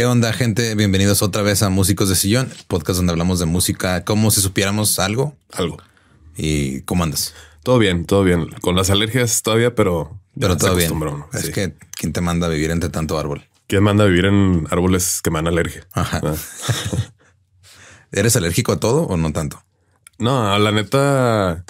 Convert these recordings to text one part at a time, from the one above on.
¿Qué onda, gente? Bienvenidos otra vez a Músicos de Sillón, podcast donde hablamos de música como si supiéramos algo. Algo. ¿Y cómo andas? Todo bien, todo bien. Con las alergias todavía, pero. Pero todo bien. es que quién te manda a vivir entre tanto árbol. ¿Quién manda a vivir en árboles que me dan alergia? Ajá. Ah. ¿Eres alérgico a todo o no tanto? No, la neta,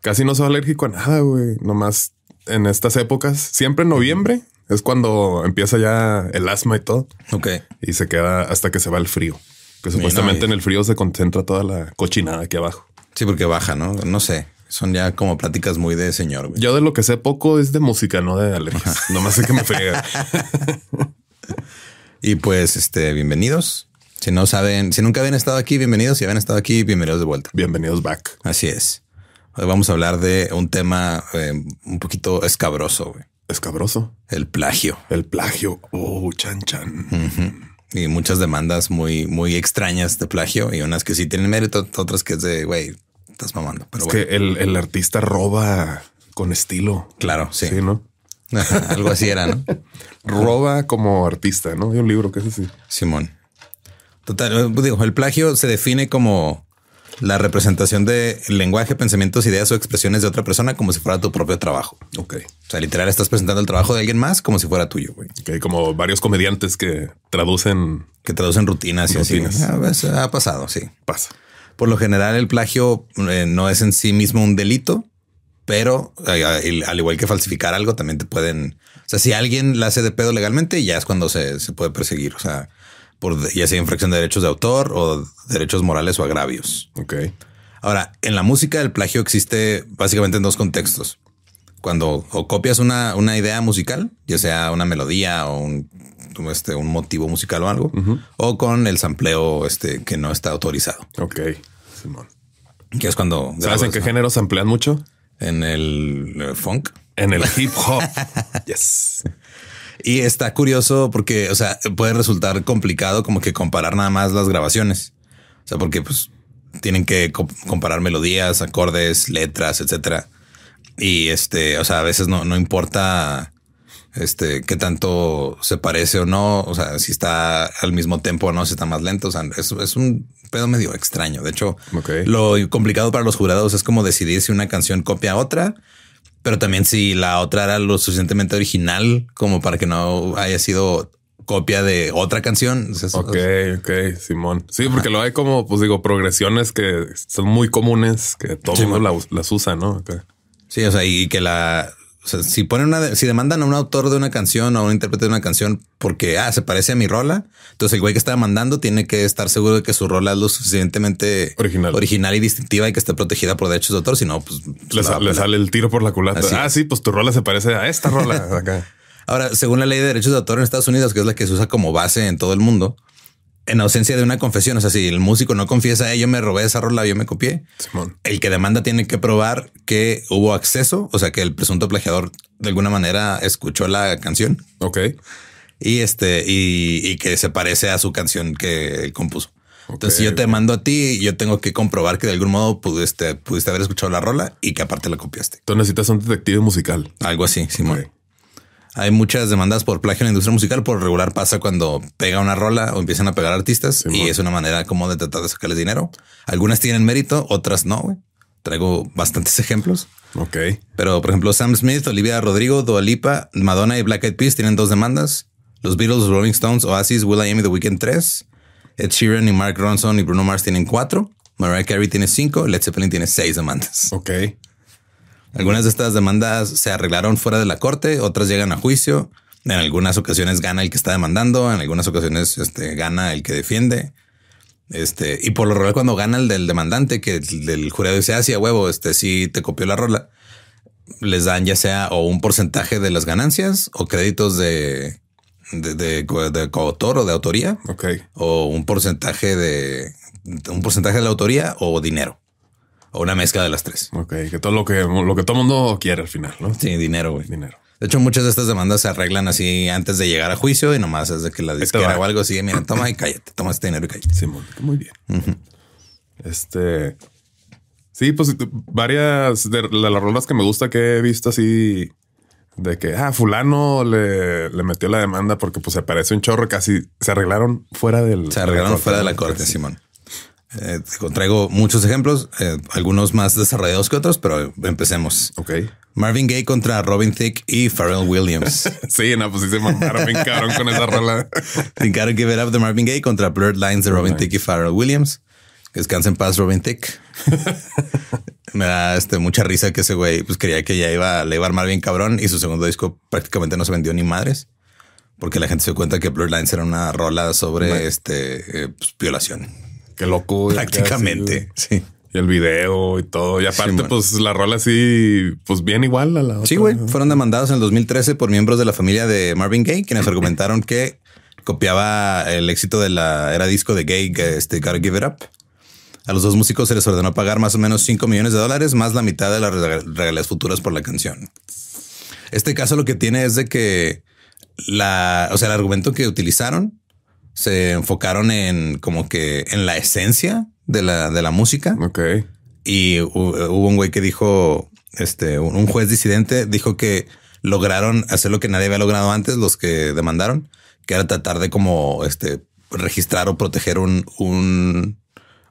casi no soy alérgico a nada, güey. Nomás en estas épocas, siempre en noviembre, es cuando empieza ya el asma y todo. Ok. Y se queda hasta que se va el frío. Que supuestamente en el frío se concentra toda la cochinada aquí abajo. Sí, porque baja, ¿no? No sé. Son ya como pláticas muy de señor. Güey. Yo de lo que sé poco es de música, no de alergias. Nomás sé que me friega. y pues, este, bienvenidos. Si no saben, si nunca habían estado aquí, bienvenidos. Si habían estado aquí, bienvenidos de vuelta. Bienvenidos back. Así es. Hoy vamos a hablar de un tema eh, un poquito escabroso. Güey escabroso. El plagio. El plagio. Oh, chan, chan. Y muchas demandas muy, muy extrañas de plagio y unas que sí tienen mérito, otras que es de, güey, estás mamando. Pero es que el, artista roba con estilo. Claro, sí. ¿no? Algo así era, ¿no? roba como artista, ¿no? Hay un libro que es así. Simón. Total, digo, el plagio se define como la representación de lenguaje, pensamientos, ideas o expresiones de otra persona como si fuera tu propio trabajo. Ok. O sea, literal estás presentando el trabajo de alguien más como si fuera tuyo, como varios comediantes que traducen... Que traducen rutinas y así. A veces ah, pues, ha pasado, sí. Pasa. Por lo general el plagio eh, no es en sí mismo un delito, pero eh, al igual que falsificar algo también te pueden... O sea, si alguien la hace de pedo legalmente, ya es cuando se, se puede perseguir. O sea, por ya sea infracción de derechos de autor o derechos morales o agravios. Ok. Ahora, en la música el plagio existe básicamente en dos contextos. Cuando o copias una, una idea musical, ya sea una melodía o un, este, un motivo musical o algo, o con el sampleo este, que no está autorizado. Ok, Simón. Que es cuando... ¿Sabes en qué género género samplean mucho? En el, el eh, funk. En el hip hop. yes y está curioso porque, o sea, puede resultar complicado como que comparar nada más las grabaciones. O sea, porque pues tienen que comparar melodías, acordes, letras, etcétera. Y este, o sea, a veces no, importa este, qué tanto se parece o no, o sea, si está al mismo tiempo o no, si está más lento, o sea, es, es un pedo medio extraño. De hecho, lo complicado para los jurados es como decidir si una canción copia a otra pero también si la otra era lo suficientemente original como para que no haya sido copia de otra canción. ok, ok, Simón. Sí, porque lo hay como, pues digo, progresiones que son muy comunes, que todos el mundo las, usan, usa, ¿no? Sí, o sea, y que la, o sea, si ponen una, si demandan a un autor de una canción o a un intérprete de una canción porque ah, se parece a mi rola, entonces el güey que está demandando tiene que estar seguro de que su rola es lo suficientemente original, original y distintiva y que esté protegida por derechos de autor. Si no, pues le, pues, sale el tiro por la culata. Ah, sí, pues tu rola se parece a esta rola Ahora, según la ley de derechos de autor en Estados Unidos, que es la que se usa como base en todo el mundo, en ausencia de una confesión. O sea, si el músico no confiesa, yo me robé esa rola, yo me copié. Simón. El que demanda tiene que probar que hubo acceso, o sea, que el presunto plagiador de alguna manera escuchó la canción. Ok. Y este, y, que se parece a su canción que él compuso. Entonces, si yo te mando a ti, yo tengo que comprobar que de algún modo pudiste, pudiste haber escuchado la rola y que aparte la copiaste. Tú necesitas un detective musical. Algo así, Simón. Hay muchas demandas por plagio en la industria musical. Por regular pasa cuando pega una rola o empiezan a pegar artistas y es una manera como de tratar de sacarles dinero. Algunas tienen mérito, otras no. Traigo bastantes ejemplos. Ok. Pero por ejemplo, Sam Smith, Olivia Rodrigo, Lipa, Madonna y Black Eyed Peas tienen dos demandas. Los Beatles, Rolling Stones, Oasis, Will.i.am y The Weeknd tres. Ed Sheeran y Mark Ronson y Bruno Mars tienen cuatro. Mariah Carey tiene cinco. Led Zeppelin tiene seis demandas. Ok. Algunas de estas demandas se arreglaron fuera de la corte, otras llegan a juicio. En algunas ocasiones gana el que está demandando, en algunas ocasiones este, gana el que defiende. Este, y por lo real cuando gana el del demandante, que el, jurado dice, así ah, a huevo, este sí te copió la rola, les dan ya sea o un porcentaje de las ganancias o créditos de, de, coautor o de autoría. O un porcentaje de un porcentaje de la autoría o dinero una mezcla de las tres. Ok, que todo lo que, lo que todo mundo quiere al final, ¿no? Sí, dinero, güey. Dinero. De hecho, muchas de estas demandas se arreglan así antes de llegar a juicio y nomás es de que la disquera o algo así, mira, toma y cállate, toma este dinero y cállate. Simón. muy bien. Este... Sí, pues varias de las rolas que me gusta que he visto así de que, ah, fulano le, metió la demanda porque pues se parece un chorro, casi se arreglaron fuera del... Se arreglaron fuera de la corte, Simón. Eh, traigo muchos ejemplos, eh, algunos más desarrollados que otros, pero empecemos. Ok. Marvin Gay contra Robin Thicke y Pharrell Williams. sí, en la posición se cabrón con esa rola. Tinker Give It Up de Marvin Gay contra Blurred Lines de Robin Thicke y Pharrell Williams. descansen en paz, Robin Thicke. Me da este, mucha risa que ese güey pues, creía que ya iba, le iba a armar Marvin cabrón y su segundo disco prácticamente no se vendió ni madres porque la gente se cuenta que Blurred Lines era una rola sobre este, eh, pues, violación. Qué loco. Prácticamente, sí. Y el video y todo. Y aparte, pues la rola sí, pues bien igual a la otra. Sí, güey. Fueron demandados en el 2013 por miembros de la familia de Marvin Gaye, quienes argumentaron que copiaba el éxito de la era disco de Gay, este Gotta Give It Up. A los dos músicos se les ordenó pagar más o menos 5 millones de dólares, más la mitad de las regalías futuras por la canción. Este caso lo que tiene es de que la, o sea, el argumento que utilizaron se enfocaron en como que en la esencia de la, música. Ok. Y hubo un güey que dijo, este, un juez disidente dijo que lograron hacer lo que nadie había logrado antes, los que demandaron, que era tratar de como este registrar o proteger un, un,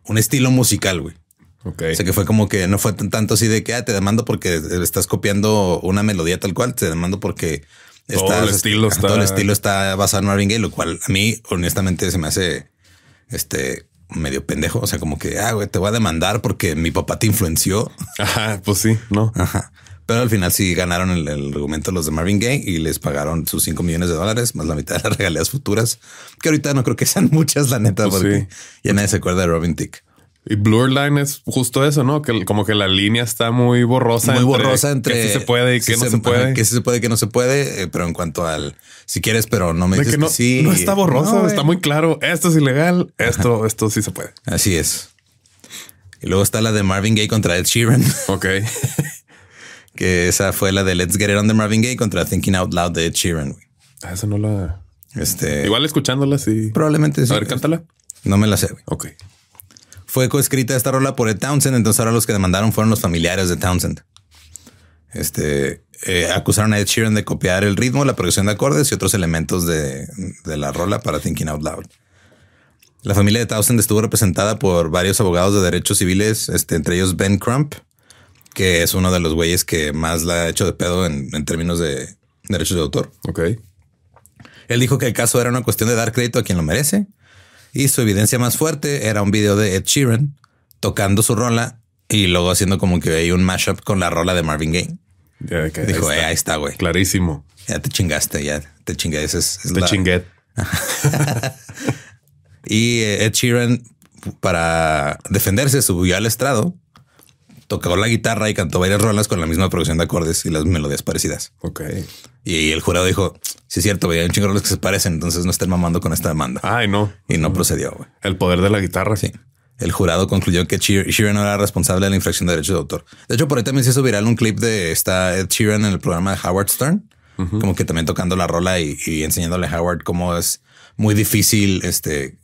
un estilo musical, güey. Ok. O sea que fue como que no fue tanto así de que ah, te demando porque estás copiando una melodía tal cual, te demando porque todo el estilo está... Todo el estilo está basado en Marvin Gaye, lo cual a mí honestamente se me hace este medio pendejo. O sea, como que ah, te voy a demandar porque mi papá te influenció. Ajá, pues sí, no. Ajá. Pero al final sí ganaron el, argumento los de Marvin Gaye y les pagaron sus cinco millones de dólares más la mitad de las regalías futuras, que ahorita no creo que sean muchas, la neta, pues porque ya nadie se acuerda de Robin Tick. Y Blur Line es justo eso, ¿no? Que como que la línea está muy borrosa. Muy borrosa entre. Que se puede y que no se, puede. Que eh, se puede, que no se puede. pero en cuanto al. Si quieres, pero no me dices que, no, está borroso, está eh. muy claro. Esto es ilegal. Esto, esto sí se puede. Así es. Y luego está la de Marvin Gaye contra Ed Sheeran. Ok. que esa fue la de Let's Get It On de Marvin Gaye contra Thinking Out Loud de Ed Sheeran. Ah, eso no la. Este. Igual escuchándola, sí. Probablemente sí. A ver, cántala. No me la sé. Güey. Ok fue coescrita esta rola por Ed Townsend, entonces ahora los que demandaron fueron los familiares de Townsend. Este, eh, acusaron a Ed Sheeran de copiar el ritmo, la progresión de acordes y otros elementos de, la rola para Thinking Out Loud. La familia de Townsend estuvo representada por varios abogados de derechos civiles, este, entre ellos Ben Crump, que es uno de los güeyes que más la ha hecho de pedo en, en términos de derechos de autor. Ok. Él dijo que el caso era una cuestión de dar crédito a quien lo merece y su evidencia más fuerte era un video de Ed Sheeran tocando su rola y luego haciendo como que hay un mashup con la rola de Marvin Gaye. Dijo, eh, ahí está, güey. Clarísimo. Ya te chingaste, ya te chingué. te chingué. y Ed Sheeran, para defenderse, subió al estrado tocó la guitarra y cantó varias rolas con la misma producción de acordes y las melodías parecidas. Ok. Y el jurado dijo, sí es cierto, güey, hay un chingo de rolas que se parecen, entonces no estén mamando con esta demanda. Ay, no. Y no procedió, El poder de la guitarra. Sí. El jurado concluyó que Sheeran no era responsable de la infracción de derechos de autor. De hecho, por ahí también se hizo viral un clip de esta Ed Sheeran en el programa de Howard Stern, como que también tocando la rola y, y enseñándole a Howard cómo es muy difícil este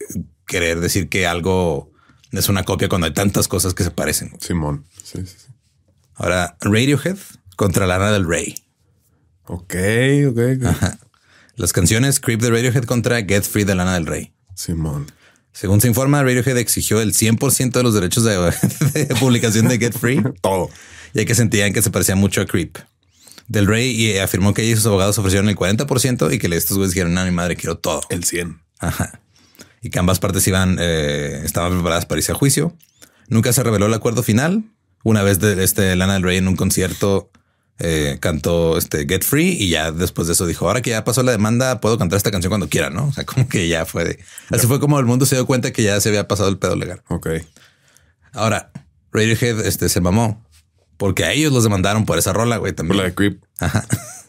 querer decir que algo es una copia cuando hay tantas cosas que se parecen. Simón. Sí, sí, sí. Ahora, Radiohead contra Lana del Rey. Ok, ok. Ajá. Las canciones Creep de Radiohead contra Get Free de Lana del Rey. Simón. Según se informa, Radiohead exigió el 100% de los derechos de, publicación de Get Free. Todo. Ya que sentían que se parecía mucho a Creep. Del Rey y afirmó que ella y sus abogados ofrecieron el 40% y que estos güeyes dijeron, no, mi madre, quiero todo. El 100. Ajá y que ambas partes iban, eh, estaban preparadas para irse a juicio. Nunca se reveló el acuerdo final. Una vez de este Lana del Rey en un concierto eh, cantó este Get Free y ya después de eso dijo, ahora que ya pasó la demanda, puedo cantar esta canción cuando quiera, ¿no? O sea, como que ya fue de... Así fue como el mundo se dio cuenta que ya se había pasado el pedo legal. Ok. Ahora, Radiohead este, se mamó porque a ellos los demandaron por esa rola, güey, también. Por la de Creep. Ajá.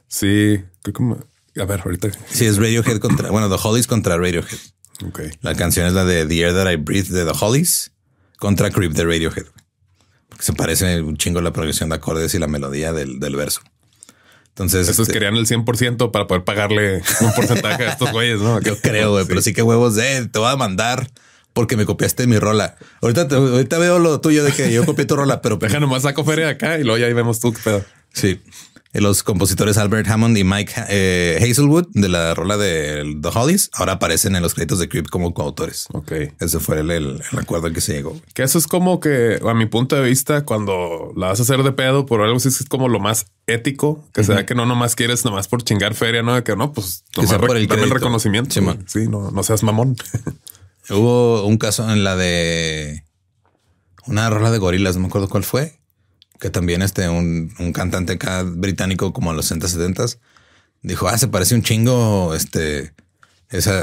Sí, como... A ver, ahorita. Sí, es Radiohead contra... bueno, The Hollies contra Radiohead. La canción es la de The Air That I Breathe de The Hollies contra Creep de Radiohead. Porque se parece un chingo la progresión de acordes y la melodía del, verso. Entonces, estos querían el 100% para poder pagarle un porcentaje a estos güeyes, ¿no? Yo creo, güey, pero sí que huevos de eh, te voy a mandar porque me copiaste mi rola. Ahorita, te, ahorita veo lo tuyo de que yo copié tu rola, pero deja nomás saco feria acá y luego ya ahí vemos tú qué pedo. Sí. Eh, los compositores Albert Hammond y Mike eh, Hazelwood de la rola de The Hollies ahora aparecen en los créditos de Creep como coautores. Ok. Ese fue el, recuerdo al que se llegó. Que eso es como que, a mi punto de vista, cuando la vas a hacer de pedo por algo, es como lo más ético, que sea que no nomás quieres nomás por chingar feria, no, que no, pues tomar el, reconocimiento. Sí, no, no seas mamón. Hubo un caso en la de una rola de gorilas, no me acuerdo cuál fue, que también este, un, cantante acá británico como a los 60, 70 dijo, ah, se parece un chingo, este,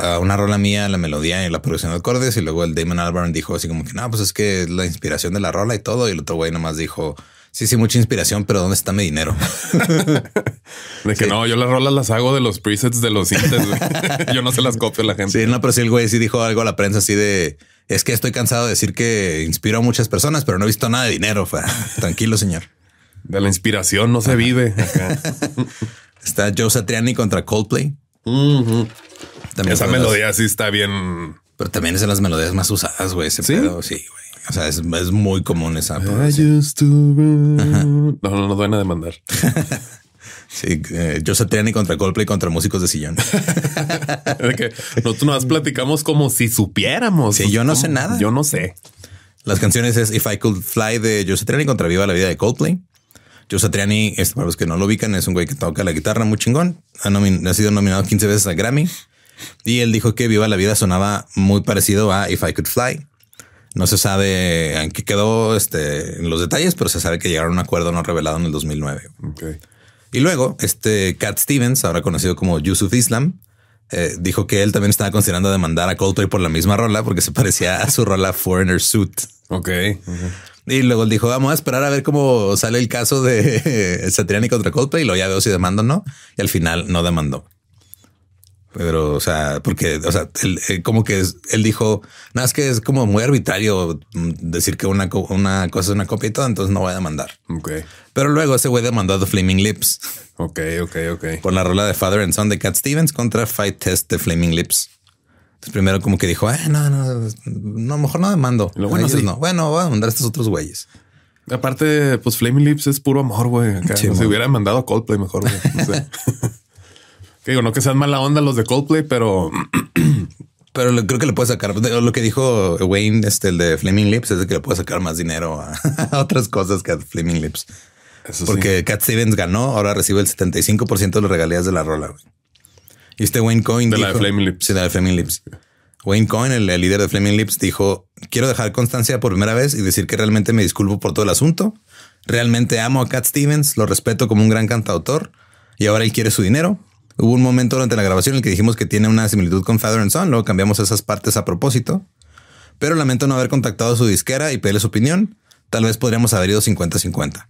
a una rola mía, la melodía y la producción de acordes. Y luego el Damon Albarn dijo así como que, no, pues es que es la inspiración de la rola y todo. Y el otro güey nomás dijo, sí, sí, mucha inspiración, pero ¿dónde está mi dinero? de que no, yo las rolas las hago de los presets de los sintes yo no se las copio a la gente. Sí, no, pero sí, el güey sí dijo algo a la prensa así de es que estoy cansado de decir que inspiro a muchas personas, pero no he visto nada de dinero. Tranquilo, señor. De la inspiración no se vive. Acá. está Joe Satriani contra Coldplay. Esa melodía sí está bien. Pero también es de las melodías más usadas, güey. ¿Sí? Sí, güey. O sea, es, muy común esa. No, no nos van a demandar. Sí, eh, yo contra Coldplay contra músicos de sillón. que nosotros nos platicamos como si supiéramos. Sí, yo no sé nada. Yo no sé. Las canciones es If I Could Fly de Joe Satriani contra Viva la Vida de Coldplay. Joe Satriani, para los que no lo ubican, es un güey que toca la guitarra muy chingón. Ha, sido nominado 15 veces a Grammy. Y él dijo que Viva la Vida sonaba muy parecido a If I Could Fly. No se sabe en qué quedó este, en los detalles, pero se sabe que llegaron a un acuerdo no revelado en el 2009. Okay. Y luego, este Cat Stevens, ahora conocido como Yusuf Islam, eh, dijo que él también estaba considerando demandar a Coldplay por la misma rola porque se parecía a su rola Foreigner Suit. Ok. Y luego él dijo, vamos a esperar a ver cómo sale el caso de Satriani contra Coldplay y lo ya veo si demandan o no. Y al final no demandó. Pero, o sea, porque, o sea, eh, como que él dijo, nada, es que es como muy arbitrario mm, decir que una, una cosa es una copia y todo, entonces no voy a demandar. Ok. Pero luego ese güey demandó a Flaming Lips. Ok, ok, ok. Por la rola de Father and Son de Cat Stevens contra Fight Test de Flaming Lips. Entonces primero como que dijo, ah, no, no, no, mejor no demando. Lo bueno, sí, no. bueno, voy a mandar a estos otros güeyes. Aparte, pues Flaming Lips es puro amor, güey. si hubiera mandado a Coldplay mejor, güey. digo, no que sean mala onda los de Coldplay, pero Pero creo que le puede sacar lo que dijo Wayne, este, el de Flaming Lips, es que le puede sacar más dinero a, otras cosas que a Flaming Lips. Porque Cat Stevens ganó, ahora recibe el 75% de las regalías de la rola. Y este Wayne Coyne. De la de Flaming Lips. la Flaming Lips. Wayne Coyne, el, el, líder de Flaming Lips, dijo: Quiero dejar constancia por primera vez y decir que realmente me disculpo por todo el asunto. Realmente amo a Cat Stevens, lo respeto como un gran cantautor y ahora él quiere su dinero. Hubo un momento durante la grabación en el que dijimos que tiene una similitud con Father and Son, luego cambiamos esas partes a propósito. Pero lamento no haber contactado a su disquera y pedirle su opinión. Tal vez podríamos haber ido 50-50.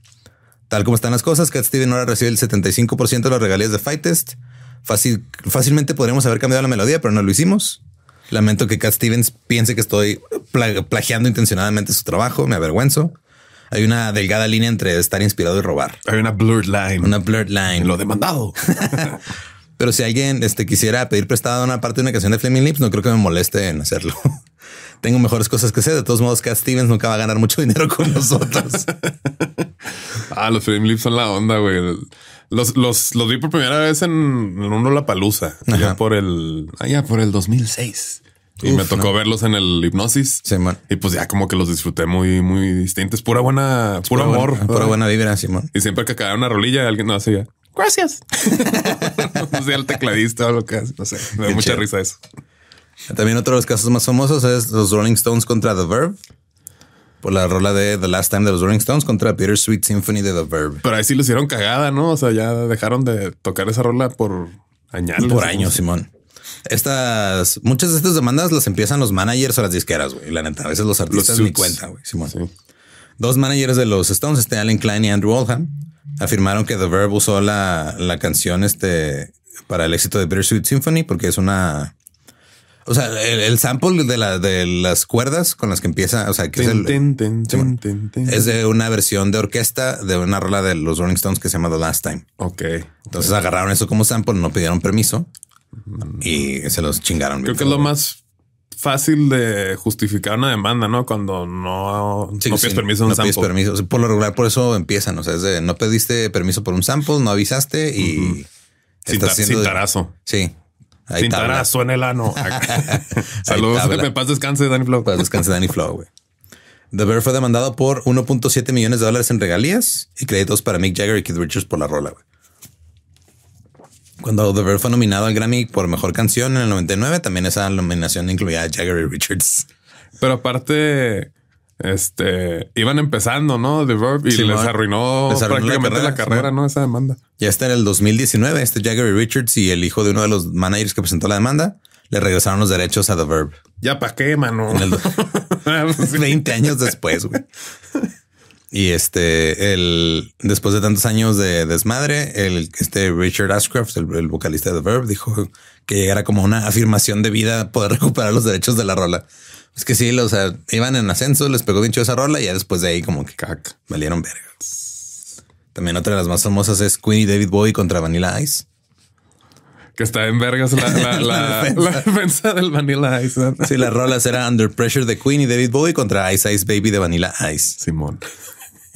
Tal como están las cosas, Cat Stevens ahora recibe el 75% de las regalías de Fightest. Fácil, fácilmente podríamos haber cambiado la melodía, pero no lo hicimos. Lamento que Cat Stevens piense que estoy plagiando intencionadamente su trabajo. Me avergüenzo. Hay una delgada línea entre estar inspirado y robar. Hay una blurred line. Una blurred line. Lo demandado. Pero si alguien este, quisiera pedir prestado una parte de una canción de Flaming Lips, no creo que me moleste en hacerlo. Tengo mejores cosas que hacer. De todos modos, Cat Stevens nunca va a ganar mucho dinero con nosotros. ah, los Fleming Lips son la onda, güey. Los, los, los vi por primera vez en, uno La Palusa, por el, allá ah, por el 2006. Y me tocó verlos en el hipnosis. y pues ya como que los disfruté muy, muy distintos. Pura buena, pues puro, amor. pura buena vibra, y siempre que acababa una rolilla, alguien no hace gracias. o sea, el tecladista o lo que hace. No sé, me da mucha risa eso. También otro de los casos más famosos es los Rolling Stones contra The Verb. Por la rola de The Last Time de los Rolling Stones contra Peter Sweet Symphony de The Verb. Pero ahí sí lo hicieron cagada, ¿no? O sea, ya dejaron de tocar esa rola por años. Por años, Simón. Estas, muchas de estas demandas las empiezan los managers o las disqueras, güey. La neta, a veces los artistas ni cuenta. güey. Simón. Dos managers de los Stones, este Alan Klein y Andrew Oldham, afirmaron que The Verb usó la, canción este, para el éxito de Bittersweet Symphony porque es una... O sea, el, sample de, la, de las cuerdas con las que empieza, o sea, que es, el, es de una versión de orquesta de una rola de los Rolling Stones que se llama The Last Time. Ok. Entonces agarraron eso como sample, no pidieron permiso y se los chingaron. Creo que lo más fácil de justificar una demanda, ¿no? Cuando no, no pides permiso no un sample. permiso. por lo regular, por eso empiezan. O sea, es de, no pediste permiso por un sample, no avisaste y... Uh -huh. Sin, tarazo. Sí. Hay sin tarazo en el ano. Saludos. Me paz descanse, Danny Flow. Paz descanse, Danny Flow, güey. The Bear fue demandado por 1.7 millones de dólares en regalías y créditos para Mick Jagger y Keith Richards por la rola, güey. Cuando The Verb fue nominado al Grammy por Mejor Canción en el 99, también esa nominación incluía a Jagger Richards. Pero aparte, este, iban empezando, ¿no? The Verb y les, arruinó prácticamente la carrera, ¿no? Esa demanda. Ya está en el 2019, este Jagger Richards y el hijo de uno de los managers que presentó la demanda, le regresaron los derechos a The Verb. Ya para qué, mano. 20 años después, güey. Y este, el, después de tantos años de desmadre, el, este Richard Ashcroft, el, vocalista de The Verb, dijo que era como una afirmación de vida poder recuperar los derechos de la rola. Es que sí, los iban en ascenso, les pegó dicho esa rola y ya después de ahí como que valieron vergas También otra de las más famosas es Queen y David Bowie contra Vanilla Ice. Que está en vergas la, defensa. del Vanilla Ice. Sí, las rolas era Under Pressure de Queen y David Bowie contra Ice Ice Baby de Vanilla Ice. Simón.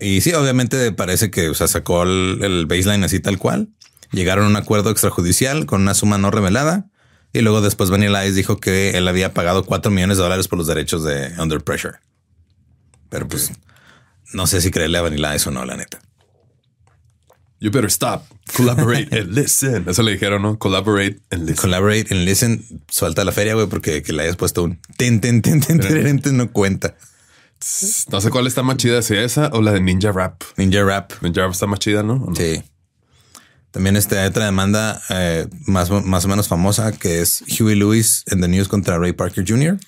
Y sí, obviamente parece que o sea, sacó el, baseline así tal cual. Llegaron a un acuerdo extrajudicial con una suma no revelada. Y luego después Vanilla Ice dijo que él había pagado 4 millones de dólares por los derechos de Under Pressure. Pero pues no sé si creerle a Vanilla Ice o no, la neta. You better stop, collaborate and listen. Eso le dijeron, ¿no? Collaborate and listen. Collaborate and listen. Suelta la feria, güey, porque que le hayas puesto un ten, ten, ten, ten, ten, no cuenta. No sé cuál está más chida, si esa o la de Ninja Rap. Ninja Rap. Ninja Rap está más chida, ¿no? Sí. También este, hay otra demanda eh, más, más o menos famosa que es Huey Lewis en The News contra Ray Parker Jr.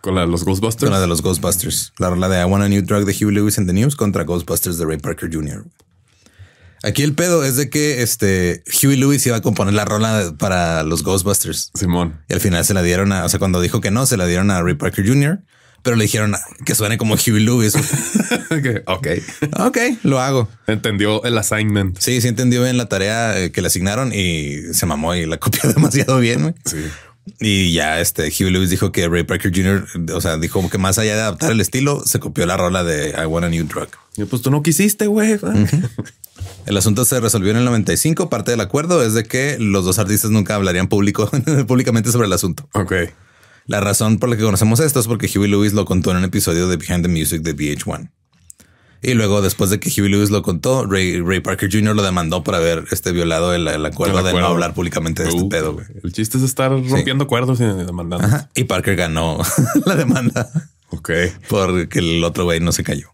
Con la de los Ghostbusters. Con la de los Ghostbusters. La rola de I Want a New Drug de Huey Lewis en The News contra Ghostbusters de Ray Parker Jr. Aquí el pedo es de que este Huey Lewis iba a componer la rola para los Ghostbusters. Simón. Y al final se la dieron a, o sea, cuando dijo que no, se la dieron a Ray Parker Jr pero le dijeron que suene como Huey Lewis. ok. Ok, lo hago. Entendió el assignment. Sí, sí entendió bien la tarea eh, que le asignaron y se mamó y la copió demasiado bien. Sí. Y ya este Huey Lewis dijo que Ray Parker Jr., o sea, dijo que más allá de adaptar el estilo, se copió la rola de I Want a New Drug. Y pues tú no quisiste, güey. El asunto se resolvió en el 95. Parte del acuerdo es de que los dos artistas nunca hablarían público, públicamente sobre el asunto. Ok. La razón por la que conocemos esto es porque Huey Lewis lo contó en un episodio de Behind the Music de VH1. Y luego, después de que Huey Lewis lo contó, Ray, Parker Jr. lo demandó por haber este, violado el, acuerdo de no hablar públicamente de este pedo. El chiste es estar rompiendo cuerdos acuerdos y demandando. Y Parker ganó la demanda. Ok. Porque el otro güey no se cayó.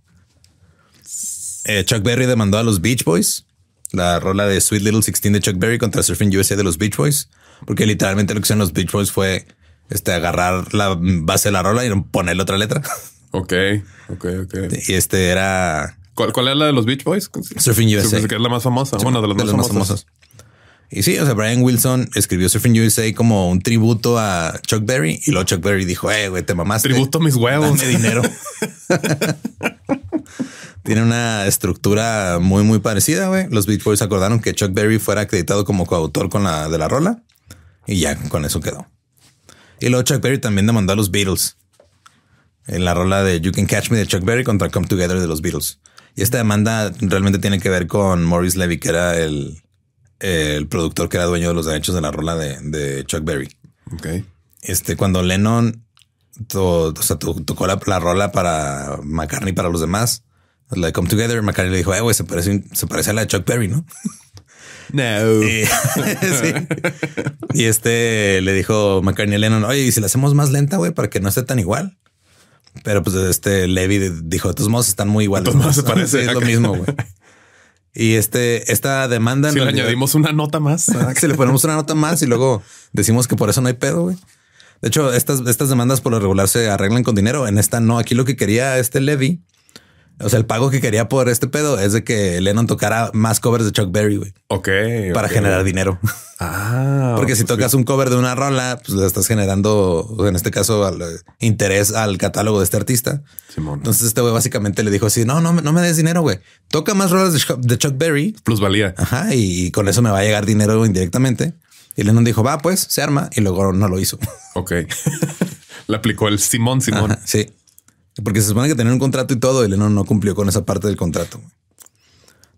Eh, Chuck Berry demandó a los Beach Boys. La rola de Sweet Little 16 de Chuck Berry contra Surfing USA de los Beach Boys. Porque literalmente lo que hicieron los Beach Boys fue este, agarrar la base de la rola y ponerle otra letra. Ok, ok, ok. Y este era. ¿Cuál, cuál era la de los Beach Boys? Surfing USA. que es la más famosa. una de las, más, Y sí, o sea, Brian Wilson escribió Surfing USA como un tributo a Chuck Berry y luego Chuck Berry dijo, eh, güey, te mamaste. Tributo a mis huevos. Dame dinero. Tiene una estructura muy, muy parecida, güey. Los Beach Boys acordaron que Chuck Berry fuera acreditado como coautor con la de la rola y ya con eso quedó. Y luego Chuck Berry también demandó a los Beatles. En la rola de You Can Catch Me de Chuck Berry contra Come Together de los Beatles. Y esta demanda realmente tiene que ver con Maurice Levy, que era el, productor que era dueño de los derechos de la rola de, Chuck Berry. Ok. Este, cuando Lennon tocó la, rola para McCartney para los demás, la de Come Together, McCartney le dijo, eh, güey, se parece, se parece a la de Chuck Berry, ¿no? No. Y, este le dijo McCartney Lennon, oye, ¿y si la hacemos más lenta, güey, para que no esté tan igual? Pero pues este Levy dijo, de modos están muy iguales. lo mismo, güey. Y este, esta demanda... Si le añadimos una nota más. si le ponemos una nota más y luego decimos que por eso no hay pedo, güey. De hecho, estas, estas demandas por lo regular se arreglan con dinero. En esta no. Aquí lo que quería este Levy o sea, el pago que quería por este pedo es de que Lennon tocara más covers de Chuck Berry, güey. Ok. Para generar dinero. Ah. Porque si pues tocas un cover de una rola, pues le estás generando, en este caso, eh, interés al catálogo de este artista. Simón. Entonces este güey básicamente le dijo así, no, no, no me des dinero, güey. Toca más rolas de Chuck, de Chuck Berry. Plusvalía. Ajá. Y, con eso me va a llegar dinero indirectamente. Y Lennon dijo, va, pues, se arma. Y luego no lo hizo. Ok. le aplicó el Simón, Simón. sí. Porque se supone que tenían un contrato y todo, y Lennon no cumplió con esa parte del contrato.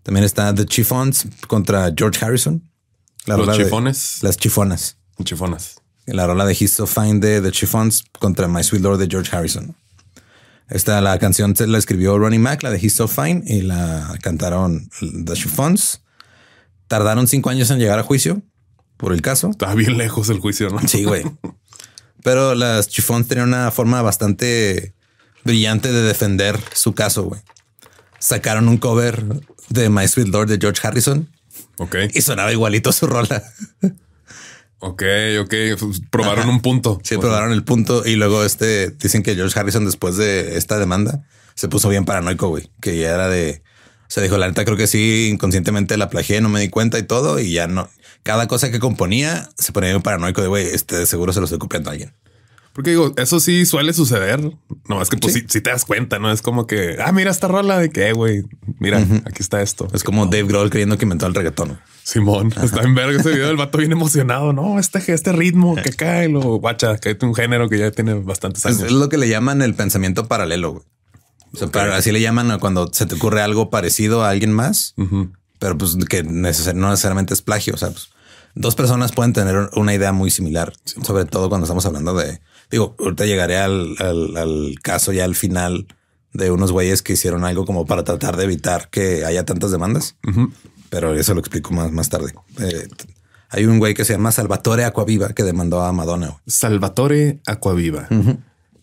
También está The Chiffons contra George Harrison. La Los chifones. las chifonas. Chifonas. La rola de He's So Fine de The Chiffons contra My Sweet Lord de George Harrison. Esta la canción se la escribió Ronnie Mac, la de He's So Fine, y la cantaron The Chiffons. Tardaron cinco años en llegar a juicio por el caso. Estaba bien lejos el juicio, ¿no? Sí, güey. Pero las Chiffons tenían una forma bastante brillante de defender su caso, güey. Sacaron un cover de My Sweet Lord de George Harrison. Ok. Y sonaba igualito su rola. Ok, ok. Pues, probaron un punto. Sí, probaron el punto. Y luego este dicen que George Harrison, después de esta demanda, se puso bien paranoico, güey, que ya era de. se dijo, la neta, creo que sí, inconscientemente la plagié, no me di cuenta y todo. Y ya no. Cada cosa que componía se ponía bien paranoico de, güey, este seguro se lo estoy copiando a alguien. Porque digo, eso sí suele suceder. No, es que pues, si, te das cuenta, ¿no? Es como que, ah, mira esta rola de qué, güey. Mira, aquí está esto. Es como Dave Grohl creyendo que inventó el reggaetón. Simón, está en verga ese video. del vato bien emocionado. No, este, este ritmo que cae, lo guacha, que es un género que ya tiene bastantes años. Es lo que le llaman el pensamiento paralelo. Güey. así le llaman cuando se te ocurre algo parecido a alguien más, pero pues que no necesariamente es plagio. O sea, pues, dos personas pueden tener una idea muy similar, sobre todo cuando estamos hablando de Digo, ahorita llegaré al, caso ya al final de unos güeyes que hicieron algo como para tratar de evitar que haya tantas demandas. Pero eso lo explico más, más tarde. Eh, hay un güey que se llama Salvatore Acuaviva que demandó a Madonna. Salvatore Acuaviva.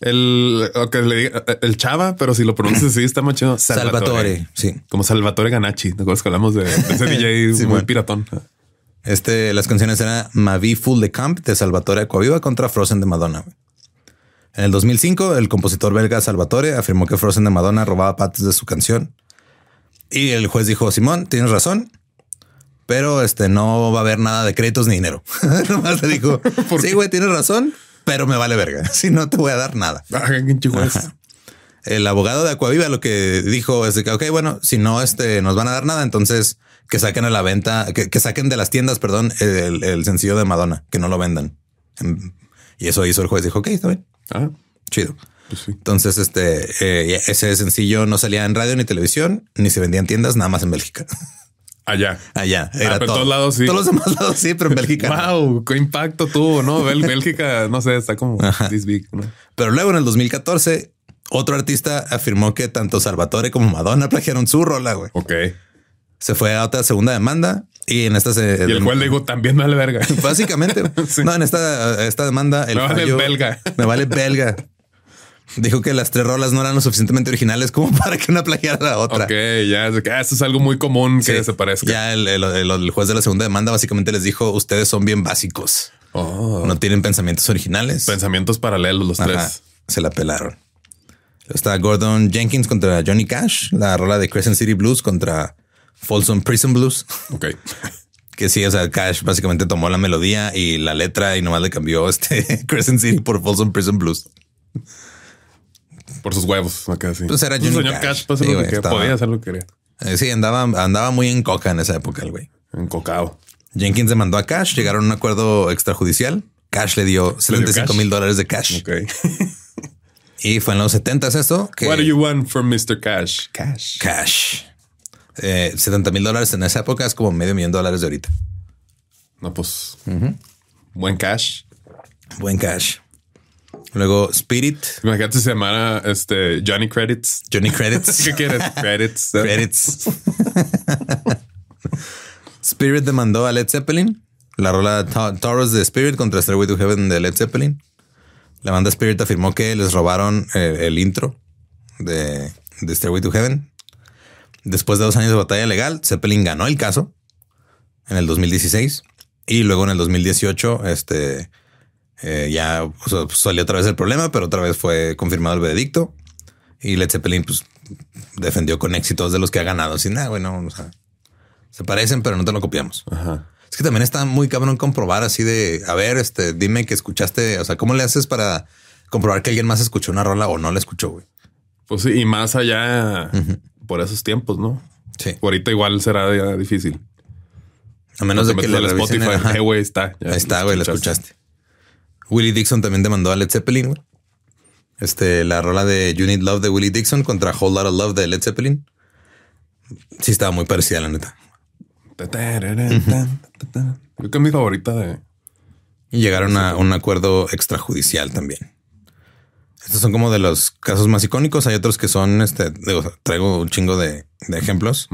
El, que le el chava, pero si lo pronuncias así está más Salvatore, sí. Como Salvatore Ganachi. ¿Te acuerdas que hablamos de, ese DJ muy piratón? Este, las canciones eran Mavi Full de Camp de Salvatore Acuaviva contra Frozen de Madonna. En el 2005, el compositor belga Salvatore afirmó que Frozen de Madonna robaba partes de su canción. Y el juez dijo, Simón, tienes razón, pero este no va a haber nada de créditos ni dinero. Nomás le dijo, sí, güey, tienes razón, pero me vale verga. Si no, te voy a dar nada. Ah, el abogado de Acuaviva lo que dijo es que, ok, bueno, si no este, nos van a dar nada, entonces que saquen a la venta, que, saquen de las tiendas, perdón, el, el, sencillo de Madonna, que no lo vendan. Y eso hizo el juez. Dijo, ok, está bien. Ah, chido. Pues Entonces, este, eh, ese sencillo no salía en radio ni televisión, ni se vendía en tiendas, nada más en Bélgica. Allá. Allá. Ah, era todo. todos lados sí. Todos los demás lados sí, pero en Bélgica. wow, qué impacto tuvo, ¿no? Bélgica, no sé, está como this big, Pero luego en el 2014, otro artista afirmó que tanto Salvatore como Madonna plagiaron su rola, güey. Ok. Se fue a otra segunda demanda y en esta eh, el cual digo también me vale verga. Básicamente. No, en esta, eh, esta demanda. me vale belga. Me vale belga. Dijo que las tres rolas no eran lo suficientemente originales como para que una plagiara a la otra. Ok, ya. Eso ah, es algo muy común que se parezca. Ya el, juez de la segunda demanda básicamente les dijo: Ustedes son bien básicos. Oh. No tienen pensamientos originales. Pensamientos paralelos, los tres. Se la pelaron. Está Gordon Jenkins contra Johnny Cash, la rola de Crescent City Blues contra Folsom Prison Blues. Ok. Que sí, o sea, Cash básicamente tomó la melodía y la letra y nomás le cambió este Crescent City por Folsom Prison Blues. Por sus huevos. Acá sí. Pues era pues Johnny señor Cash, Cash pues, que podía hacer lo que quería. Eh, sí, andaba, andaba muy en coca en esa época el güey. cocao. Jenkins mandó a Cash, llegaron a un acuerdo extrajudicial. Cash le dio 75 mil dólares de cash. Ok y fue en los 70 s esto. What do you want from Mr. Cash? Cash. Cash. 70 eh, mil dólares en esa época es como medio millón de dólares de ahorita. No, pues. Buen cash. Buen cash. Luego Spirit. Imagínate se llamara este, Johnny Credits. Johnny Credits. ¿Qué quieres? Credits. Credits. Spirit demandó a Led Zeppelin. La rola Taurus de Spirit contra Stairway to Heaven de Led Zeppelin. La banda Spirit afirmó que les robaron eh, el, intro de, de Stairway to Heaven Después de dos años de batalla legal, Zeppelin ganó el caso en el 2016 y luego en el 2018 este, eh, ya pues, salió otra vez el problema, pero otra vez fue confirmado el veredicto y Led Zeppelin pues, defendió con éxitos de los que ha ganado. Sin nada, bueno, se parecen, pero no te lo copiamos. Es que también está muy cabrón comprobar así de, a ver, este, dime que escuchaste, o sea, ¿cómo le haces para comprobar que alguien más escuchó una rola o no la escuchó, güey? Pues sí, y más allá, por esos tiempos, ¿no? Sí. Ahorita igual será difícil. A menos de que le Spotify, eh, güey, está. está, güey, la escuchaste. Willie Dixon también demandó a Led Zeppelin, Este, la rola de You Need Love de Willie Dixon contra Whole Lot of Love de Led Zeppelin. Sí, estaba muy parecida, la neta. Creo que mi favorita de. Y llegaron a un acuerdo extrajudicial también. Estos son como de los casos más icónicos. Hay otros que son, este, traigo un chingo de, ejemplos,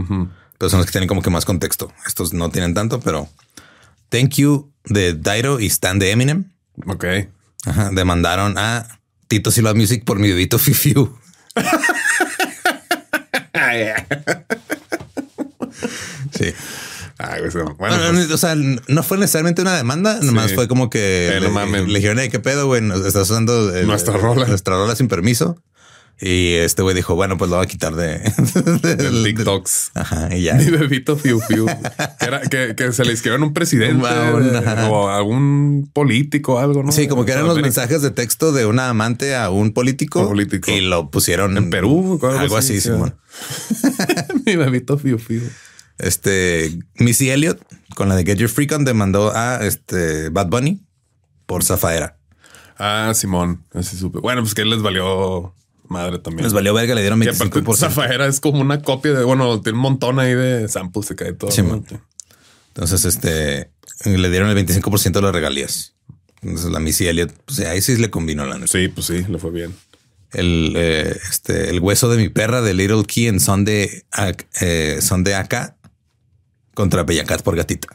pero son los que tienen como que más contexto. Estos no tienen tanto, pero Thank You de Dairo y Stan de Eminem. Ok. Ajá, demandaron a Tito Silva Music por mi bebito Fifiu. sí. Ah, pues. no, o sea, no fue necesariamente una demanda, nomás fue como que eh, le, dijeron, qué pedo, güey, Nos estás usando eh, nuestra rola, nuestra rola sin permiso. Y este güey dijo, bueno, pues lo va a quitar de, TikToks. ajá, y ya. Mi bebito Fiu Fiu. que, se le en un presidente o algún político, algo, ¿no? Sí, como que eran los mensajes de texto de una amante a un político. político. Y lo pusieron en Perú, algo, así. Mi bebito Fiu Fiu. Este Missy Elliott con la de Get Your Freak On demandó a este Bad Bunny por Zafaera. Ah, Simón, así supe. Bueno, pues que les valió madre también. Les valió verga, le dieron 25%. por Zafaera es como una copia de, bueno, tiene un montón ahí de samples, se cae todo. Entonces, este, le dieron el 25% de las regalías. Entonces la Missy Elliott, pues ahí sí le combinó la noche. Sí, pues sí, le fue bien. El, eh, este, el hueso de mi perra de Little Key en son de, eh, son de acá contra Bella Cat por gatita.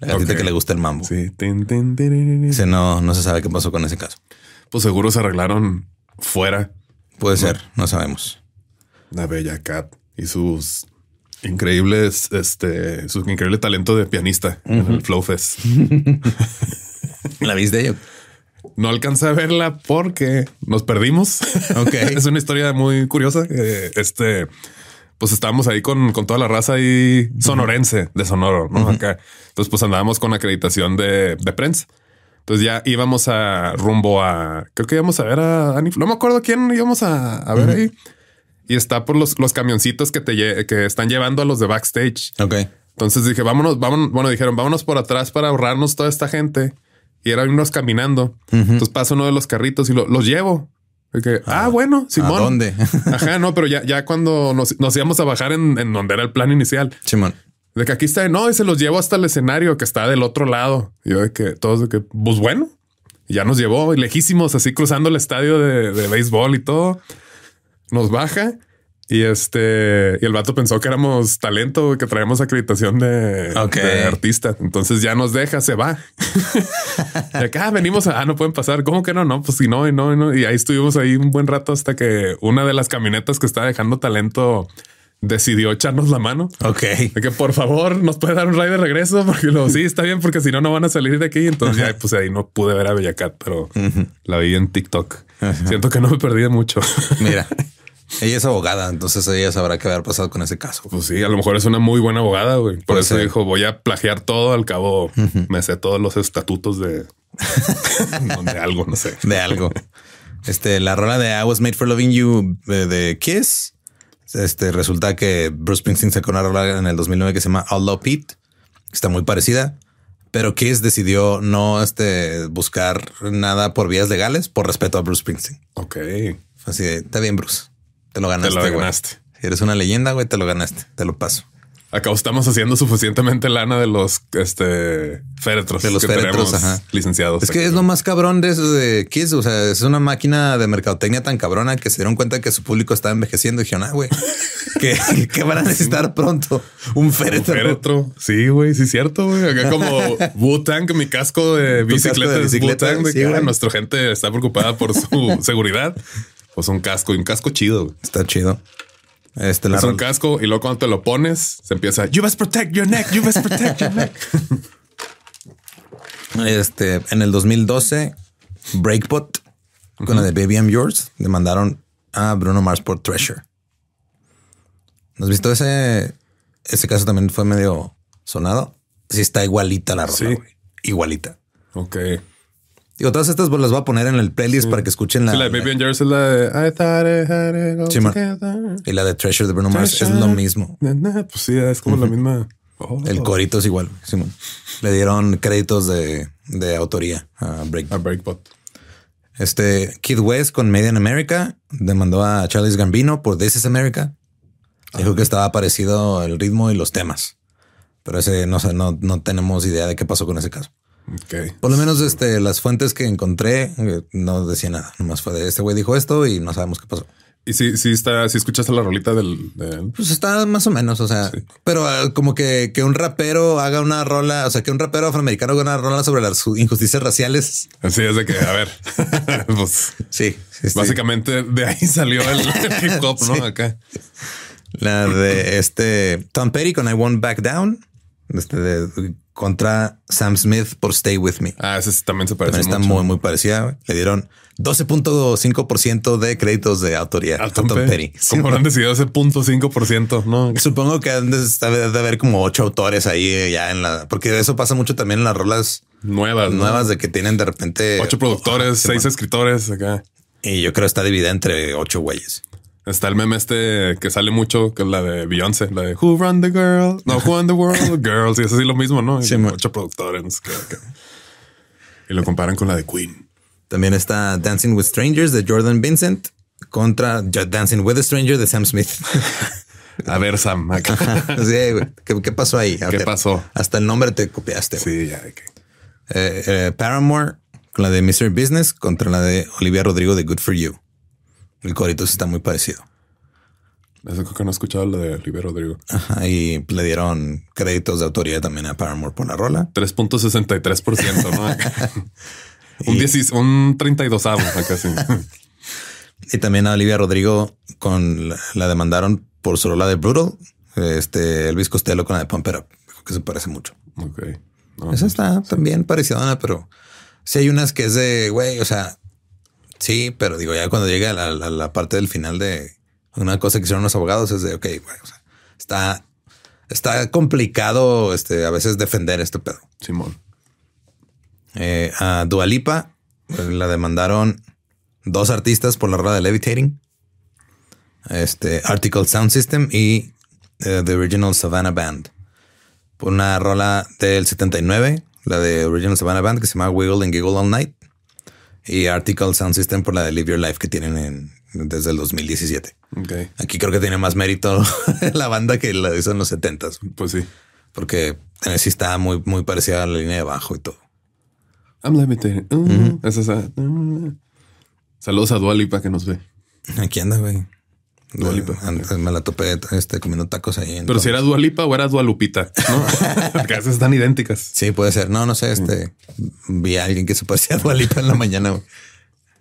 La gatita que le gusta el mambo. Sí. no, no se sabe qué pasó con ese caso. Pues seguro se arreglaron fuera. Puede ser, no sabemos. La Bella Cat y sus increíbles, este, su increíble talento de pianista en el Flow Fest. ¿La viste yo? No alcancé a verla porque nos perdimos. Ok. es una historia muy curiosa. Eh, este pues estábamos ahí con, toda la raza ahí sonorense de Sonoro, ¿no? Entonces, pues andábamos con acreditación de, de prensa. Entonces ya íbamos a rumbo a, creo que íbamos a ver a, no me acuerdo quién íbamos a, ver ahí. Y está por los, los camioncitos que te que están llevando a los de backstage. Ok. Entonces dije, vámonos, vámonos, bueno, dijeron, vámonos por atrás para ahorrarnos toda esta gente. Y eran unos caminando. Entonces pasa uno de los carritos y los llevo. Ah, ah, bueno, Simón. ¿A dónde? Ajá, no, pero ya, ya cuando nos, íbamos a bajar en, donde era el plan inicial. Simón. De que aquí está, no, y se los llevo hasta el escenario que está del otro lado. Yo de que todos de que, pues bueno, ya nos llevó lejísimos, así cruzando el estadio de, de béisbol y todo. Nos baja y este, y el vato pensó que éramos talento, que traíamos acreditación de, artista. Entonces ya nos deja, se va. De acá ah, venimos, a, ah, no pueden pasar. ¿Cómo que no? No, pues si no, y no, y ahí estuvimos ahí un buen rato hasta que una de las camionetas que estaba dejando talento decidió echarnos la mano. Ok. que por favor nos puede dar un ride de regreso, porque lo sí está bien, porque si no, no van a salir de aquí. Entonces pues ahí no pude ver a Bellacat, pero la vi en TikTok. Siento que no me perdí de mucho. Mira. Ella es abogada, entonces ella sabrá qué haber pasado con ese caso. Pues sí, a lo mejor es una muy buena abogada, güey. Por eso dijo, voy a plagiar todo, al cabo me sé todos los estatutos de... de algo, no sé. De algo. Este, la rola de I Was Made for Loving You eh, de, Kiss. Este, resulta que Bruce Springsteen sacó una rola en el 2009 que se llama All Love Pete, que está muy parecida pero Kiss decidió no este, buscar nada por vías legales por respeto a Bruce Springsteen. Ok. Así de, está bien, Bruce. Te lo ganaste. Te lo ganaste. eres una leyenda, güey, te lo ganaste. Te lo paso. Acá estamos haciendo suficientemente lana de los este, féretros. De los féretros, licenciados. Es que es lo más cabrón de, eso de Kiss. O sea, es una máquina de mercadotecnia tan cabrona que se dieron cuenta que su público estaba envejeciendo y dijeron, ah, güey, que, van a necesitar pronto un féretro. Sí, güey, sí, cierto. Güey. Acá como Wu-Tang, mi casco de bicicleta, de ah, nuestra gente está preocupada por su seguridad. Pues un casco y un casco chido. Está chido. Este, es un casco y luego cuando te lo pones, se empieza. You must protect your neck. You must protect your neck. este, en el 2012, Breakpot con la de Baby I'm Yours mandaron a Bruno Mars por Treasure. ¿Has visto ese? Ese caso también fue medio sonado. Sí, está igualita la ropa. Sí. Igualita. Ok. Digo, todas estas las voy a poner en el playlist para que escuchen la. de Maybe and Jersey es la de I thought had it Y la de Treasure de Bruno Mars es lo mismo. pues sí, es como la misma. El oh. corito es igual. Simón. Le dieron créditos de, de autoría a Breakbot. A Este Kid West con Made in America demandó a Charles Gambino por This is America. Dijo que estaba parecido el ritmo y los temas, pero ese no, no, no tenemos idea de qué pasó con ese caso. Por lo menos este, las fuentes que encontré eh, no decía nada. Nomás fue de este güey dijo esto y no sabemos qué pasó. Y si, si está, si escuchaste la rolita del, Pues está más o menos, o sea, pero ah, como que, un rapero haga una rola, o sea, que un rapero afroamericano haga una rola sobre las injusticias raciales. Así es de que, a ver, pues sí, básicamente de ahí salió el, hip hop, ¿no? Acá. La de este Tom Petty con I Won't Back Down, este de contra Sam Smith por Stay With Me. Ah, ese también se parece. También está muy, muy parecida. Le dieron 12.5% de créditos de autoría a Tom, Perry. han decidido ese punto 5%? No. Supongo que Debe de, haber como ocho autores ahí eh, ya en la, porque eso pasa mucho también en las rolas nuevas, nuevas de que tienen de repente ocho productores, seis escritores acá. Y yo creo que está dividida entre ocho güeyes. Está el meme este que sale mucho, que es la de Beyoncé, la de Who Run the Girl, no, Who Run the World, Girls, y es así lo mismo, ¿no? Sí, productores. Y lo comparan con la de Queen. También está Dancing with Strangers de Jordan Vincent contra Dancing with a Stranger de Sam Smith. A ver, Sam, Sí, ¿Qué, pasó ahí? ¿Qué pasó? Hasta el nombre te copiaste. Sí, ya. Eh, eh, Paramore con la de Mr. Business contra la de Olivia Rodrigo de Good for You. El corito sí está muy parecido. Eso creo que no he escuchado lo de Olivia Rodrigo. Ajá, y le dieron créditos de autoría también a Paramore por la rola. 3.63%, ¿no? un, y... un 32 casi. y también a Olivia Rodrigo con la, demandaron por su rola de Brutal, este Elvis Costello con la de Pomper que se parece mucho. Ok. Esa pues, está también parecida, pero si hay unas que es de, güey, o sea, Sí, pero digo, ya cuando llega a la, parte del final de una cosa que hicieron los abogados es de, ok, bueno, está, está complicado este, a veces defender este pero Simón. Eh, a Dualipa pues, la demandaron dos artistas por la rola de Levitating, este Article Sound System y eh, The Original Savannah Band. Por una rola del 79, la de Original Savannah Band que se llama Wiggle and Giggle All Night y Article Sound System por la de Live Your Life que tienen desde el 2017. Okay. Aquí creo que tiene más mérito la banda que la hizo en los 70 s Pues sí. Porque sí está muy, muy parecida a la línea de bajo y todo. I'm limited. Uh-huh. saludos a Dualipa que nos ve. Aquí anda, güey. Dualipa. Pues, me la topé este, comiendo tacos ahí. Pero si era Dualipa o era Dualupita, ¿no? Porque están idénticas. Sí, puede ser. No, no sé. Mm. Este vi a alguien que se parecía a Dualipa en la mañana.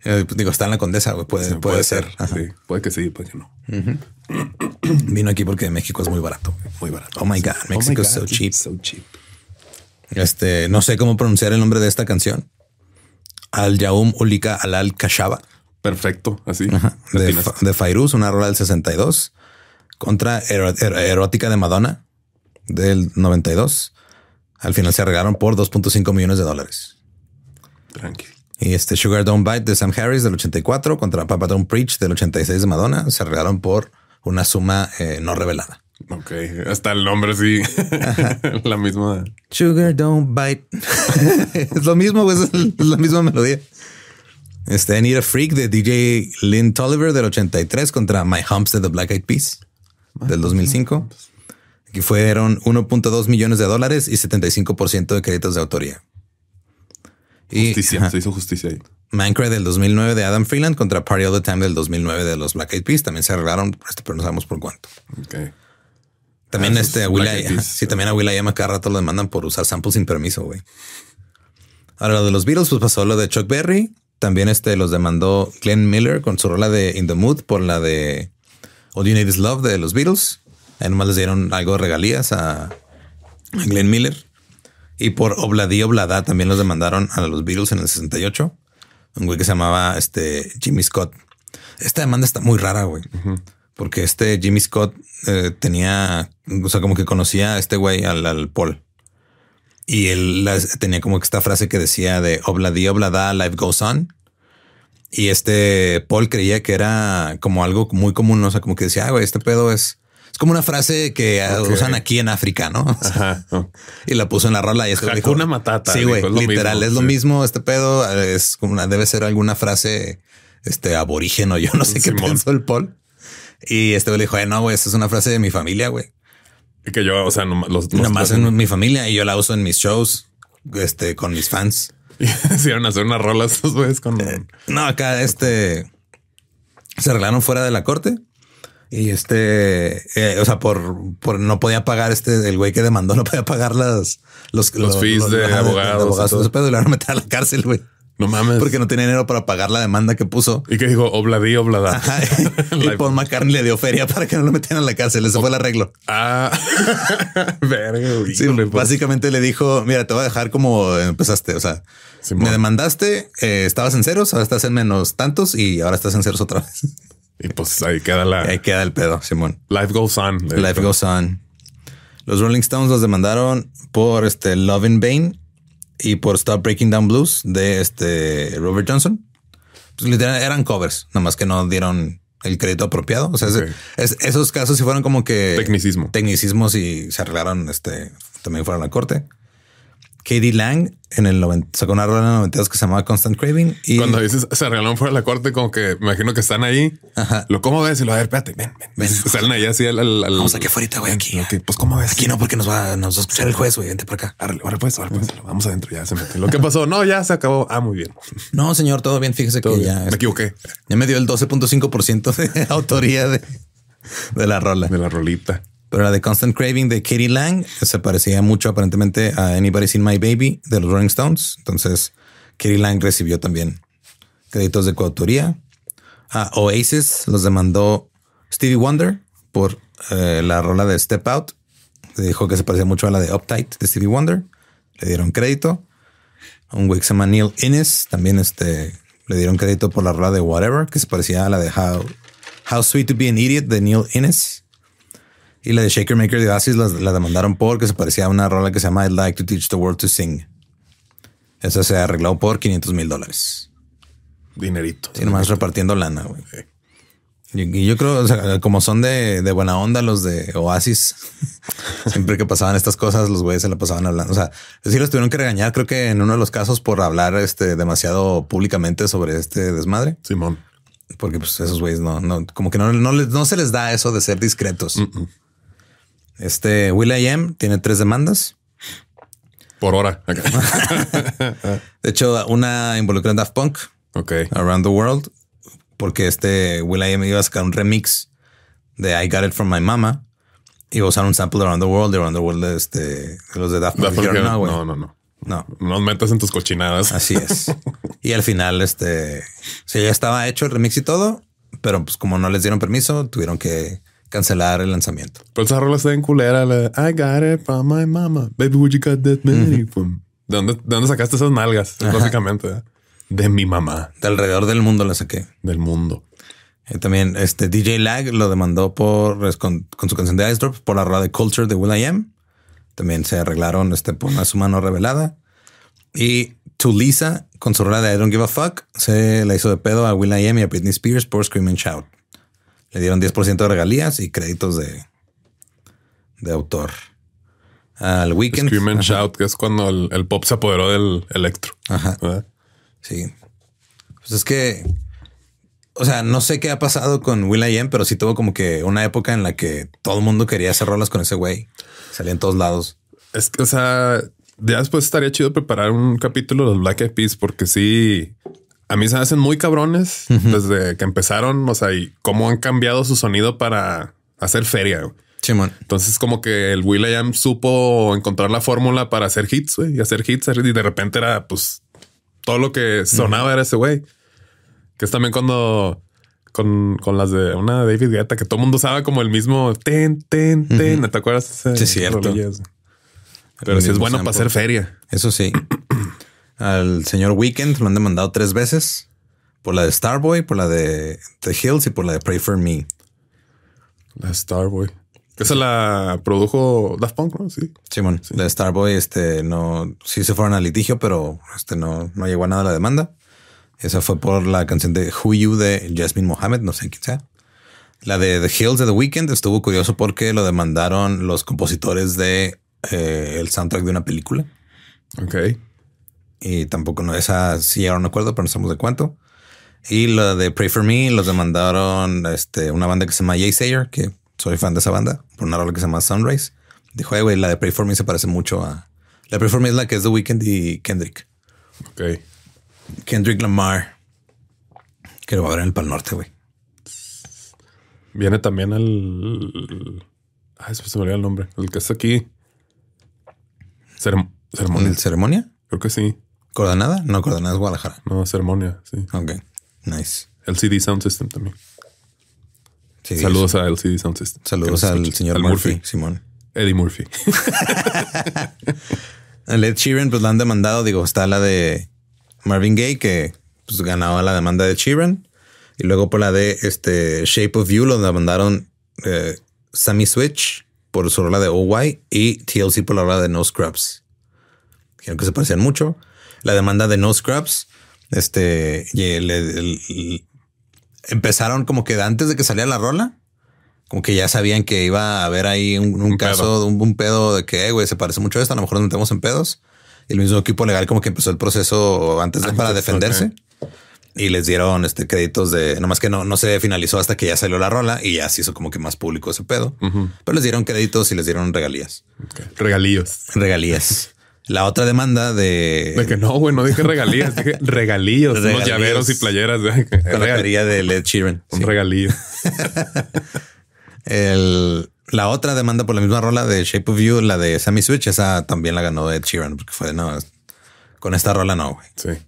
Eh, pues, digo, está en la condesa, Puede, puede, ser. Sí, puede que sí, puede que no. Vino aquí porque México es muy barato. Muy barato. Oh my God. Oh México es so cheap. Este, no sé cómo pronunciar el nombre de esta canción. Al Yaum Ulika Al Kashaba perfecto, así. De, de Fairuz, una rola del 62, contra Erotica Erótica de Madonna del 92. Al final se arreglaron por 2.5 millones de dólares. Tranquilo. Y este Sugar Don't Bite de Sam Harris del 84 contra Papa Don't Preach del 86 de Madonna se arreglaron por una suma eh, no revelada. Ok, hasta el nombre sí. la misma. Sugar Don't Bite. es lo mismo, es la misma melodía. Este, Need a Freak de DJ Lynn Tolliver del 83 contra My Humps de The Black Eyed Peas ah, del 2005, que fueron 1.2 millones de dólares y 75% de créditos de autoría. Y, justicia, se hizo justicia ahí. Minecraft del 2009 de Adam Freeland contra Party All the Time del 2009 de los Black Eyed Peas. También se arreglaron, este, pero no sabemos por cuánto. También ah, este, a sí, también a cada rato lo demandan por usar samples sin permiso, güey. Ahora lo de los Beatles, pues pasó lo de Chuck Berry, también este, los demandó Glenn Miller con su rola de In the Mood por la de All You Need Is Love de los Beatles. Ahí nomás les dieron algo de regalías a, Glenn Miller. Y por Obladí Oblada también los demandaron a los Beatles en el 68. Un güey que se llamaba este, Jimmy Scott. Esta demanda está muy rara, güey. Porque este Jimmy Scott eh, tenía, o sea, como que conocía a este güey, al, al Paul. Y él tenía como que esta frase que decía de obla obla da, life goes on. Y este Paul creía que era como algo muy común, ¿no? o sea, como que decía, ah, güey, este pedo es, es como una frase que ah, usan aquí en África, ¿no? Y la puso en la rola y es como una matata. Sí, güey, literal, es lo mismo. Este pedo es como una, debe ser alguna frase, este aborígeno. Yo no sé qué pensó el Paul. Y este güey le dijo, no, güey, esta es una frase de mi familia, güey. Que yo, o sea, nomás los, en, mi familia y yo la uso en mis shows, este, con mis fans. Y hicieron hacer unas rolas pues, con. Eh, no, acá este se arreglaron fuera de la corte. Y este, eh, o sea, por, por no podía pagar este, el güey que demandó no podía pagar las, los, los, fees de, abogados. De abogados y, van a meter a la cárcel, güey. No mames. Porque no tenía dinero para pagar la demanda que puso. Y que dijo obladí, oblada. y Paul McCartney le dio feria para que no lo metieran en la cárcel. Les se fue el arreglo. Ah, pues. básicamente le dijo: Mira, te voy a dejar como empezaste. O sea, me demandaste, eh, estabas en ceros, ahora estás en menos tantos y ahora estás en ceros otra vez. Y pues ahí queda la. Ahí queda el pedo, Simón. Life goes on. Life goes on. Los Rolling Stones los demandaron por este Love in Vain y por Stop Breaking Down Blues de este Robert Johnson. Pues literal eran covers, nada más que no dieron el crédito apropiado. O sea, esos casos si fueron como que tecnicismo, tecnicismos y se arreglaron. Este también fueron a la corte. Katie Lang en el 90, sacó una rola en el 92 que se llamaba Constant Craving. Y cuando dices se arreglaron fuera de la corte, como que me imagino que están ahí. Ajá. Lo cómo ves y lo a ver, espérate, ven, ven. ven. Salen ahí así al. al, al vamos aquí afuera, güey. Aquí. Pues cómo ves. Aquí no, porque nos va, nos va a escuchar el juez, güey. Vente por acá. ahora pues, ahora pues. Vamos adentro, ya se mete. Lo que pasó, no, ya se acabó. Ah, muy bien. No, señor, todo bien. Fíjese que ya. Me equivoqué. Ya me dio el 12.5% de autoría de, de la rola. De la rolita. Pero la de Constant Craving de Katie Lang se parecía mucho aparentemente a Anybody Seen My Baby de los Rolling Stones. Entonces, Katie Lang recibió también créditos de coautoría. A Oasis los demandó Stevie Wonder por eh, la rola de Step Out. le dijo que se parecía mucho a la de Uptight de Stevie Wonder. Le dieron crédito. A un güey Neil Innes también este, le dieron crédito por la rola de Whatever, que se parecía a la de How, How Sweet to Be an Idiot de Neil Innes. Y la de Shaker Maker de Oasis la, demandaron demandaron porque se parecía a una rola que se llama I'd Like to Teach the World to Sing. Esa se arregló por 500 mil dólares. Dinerito. Y nomás repartiendo lana, güey. Y, yo creo, o sea, como son de, buena onda los de Oasis, siempre que pasaban estas cosas, los güeyes se la pasaban hablando. O sea, sí los tuvieron que regañar, creo que en uno de los casos por hablar este demasiado públicamente sobre este desmadre. Simón. Porque pues esos güeyes no, no, como que no, no, no se les da eso de ser discretos. Este Will.i.am tiene tres demandas. Por hora. de hecho, una involucra en Daft Punk. Ok. Around the World. Porque este Am iba a sacar un remix de I Got It From My Mama. Y iba a usar un sample de Around the World. De Around the World de este, los de Daft Punk. no, no, no, no. No. metas en tus cochinadas. Así es. y al final, este, se ya estaba hecho el remix y todo, pero pues como no les dieron permiso, tuvieron que cancelar el lanzamiento. Pero pues esa rola está en culera. I got it from my mama. Baby, would you got that money from? ¿De dónde, sacaste esas nalgas? Básicamente. ¿eh? De mi mamá. De alrededor del mundo la saqué. Del mundo. Eh, también este DJ Lag lo demandó por con, su canción de Ice Drops por la rola de Culture de Will I Am. También se arreglaron este por una su mano revelada. Y Tulisa, con su rola de I Don't Give a Fuck, se la hizo de pedo a Will I Am y a Britney Spears por Scream and Shout. Le dieron 10% de regalías y créditos de, de autor. Al Weekend. Scream and Shout, que es cuando el, pop se apoderó del electro. Ajá. Sí. Pues es que, o sea, no sé qué ha pasado con Will Will.i.am, pero sí tuvo como que una época en la que todo el mundo quería hacer rolas con ese güey. Salía en todos lados. Es que, o sea, ya después estaría chido preparar un capítulo de los Black Eyed Peas porque sí, a mí se me hacen muy cabrones desde que empezaron, o sea, y cómo han cambiado su sonido para hacer feria. man Entonces, como que el Will.i.am supo encontrar la fórmula para hacer hits, güey, y hacer hits, y de repente era, pues, todo lo que sonaba era ese güey. Que es también cuando... Con, las de una David Guetta que todo el mundo sabe como el mismo ten, ten, ten. ¿Te acuerdas? Sí, cierto. Pero si es bueno para hacer feria. Eso sí. Al señor Weekend lo han demandado tres veces. Por la de Starboy, por la de The Hills y por la de Pray For Me. La Starboy. Esa la produjo Daft Punk, ¿no? Sí. Simón, la de Starboy, este, no, sí se fueron a litigio, pero este no, no llegó a nada la demanda. Esa fue por la canción de Who You de Jasmine Mohammed, no sé quién sea. La de The Hills de The Weekend estuvo curioso porque lo demandaron los compositores de eh, el soundtrack de una película. Ok y tampoco no, esa sí llegaron un acuerdo, pero no sabemos de cuánto. Y la de Pray for Me los demandaron este, una banda que se llama Jay Sayer, que soy fan de esa banda, por una rola que se llama Sunrise. Dijo, güey, la de Pray for Me se parece mucho a. La de Pray for Me es la que es The Weeknd y Kendrick. Ok. Kendrick Lamar. Que lo va a ver en el Pal Norte, güey. Viene también el. Ay, se me olvidó el nombre. El que está aquí. ¿Ceremonia? ceremonia? Creo que sí. ¿Coordenada? No, coordenada es Guadalajara. No, Ceremonia, sí. Ok, nice. El CD Sound System también. Saludos al CD Sound System. Saludos al señor Murphy, Simón. Eddie Murphy. Led Sheeran, pues la han demandado. Digo, está la de Marvin Gaye, que pues, ganaba la demanda de Sheeran. Y luego por pues, la de este Shape of You lo demandaron eh, Sammy Switch por su rola de OY y TLC por la rola de No Scrubs. Dijeron que se parecían mucho la demanda de No Scraps, este, empezaron como que antes de que saliera la rola, como que ya sabían que iba a haber ahí un, caso, de Un, pedo de que, güey, se parece mucho a esto, a lo mejor nos metemos en pedos. Y el mismo equipo legal como que empezó el proceso antes de, para defenderse. Y les dieron este créditos de, nomás que no, no se finalizó hasta que ya salió la rola y ya se hizo como que más público ese pedo. Pero les dieron créditos y les dieron regalías. regalías, Regalíos. Regalías. La otra demanda de. De que no, güey, no dije regalías, dije regalillos, llaveros y playeras. regalía Con la quería de Led Sheeran. Un regalío El, la otra demanda por la misma rola de Shape of You, la de Sammy Switch, esa también la ganó Ed Sheeran, porque fue no, con esta rola no, güey. Sí.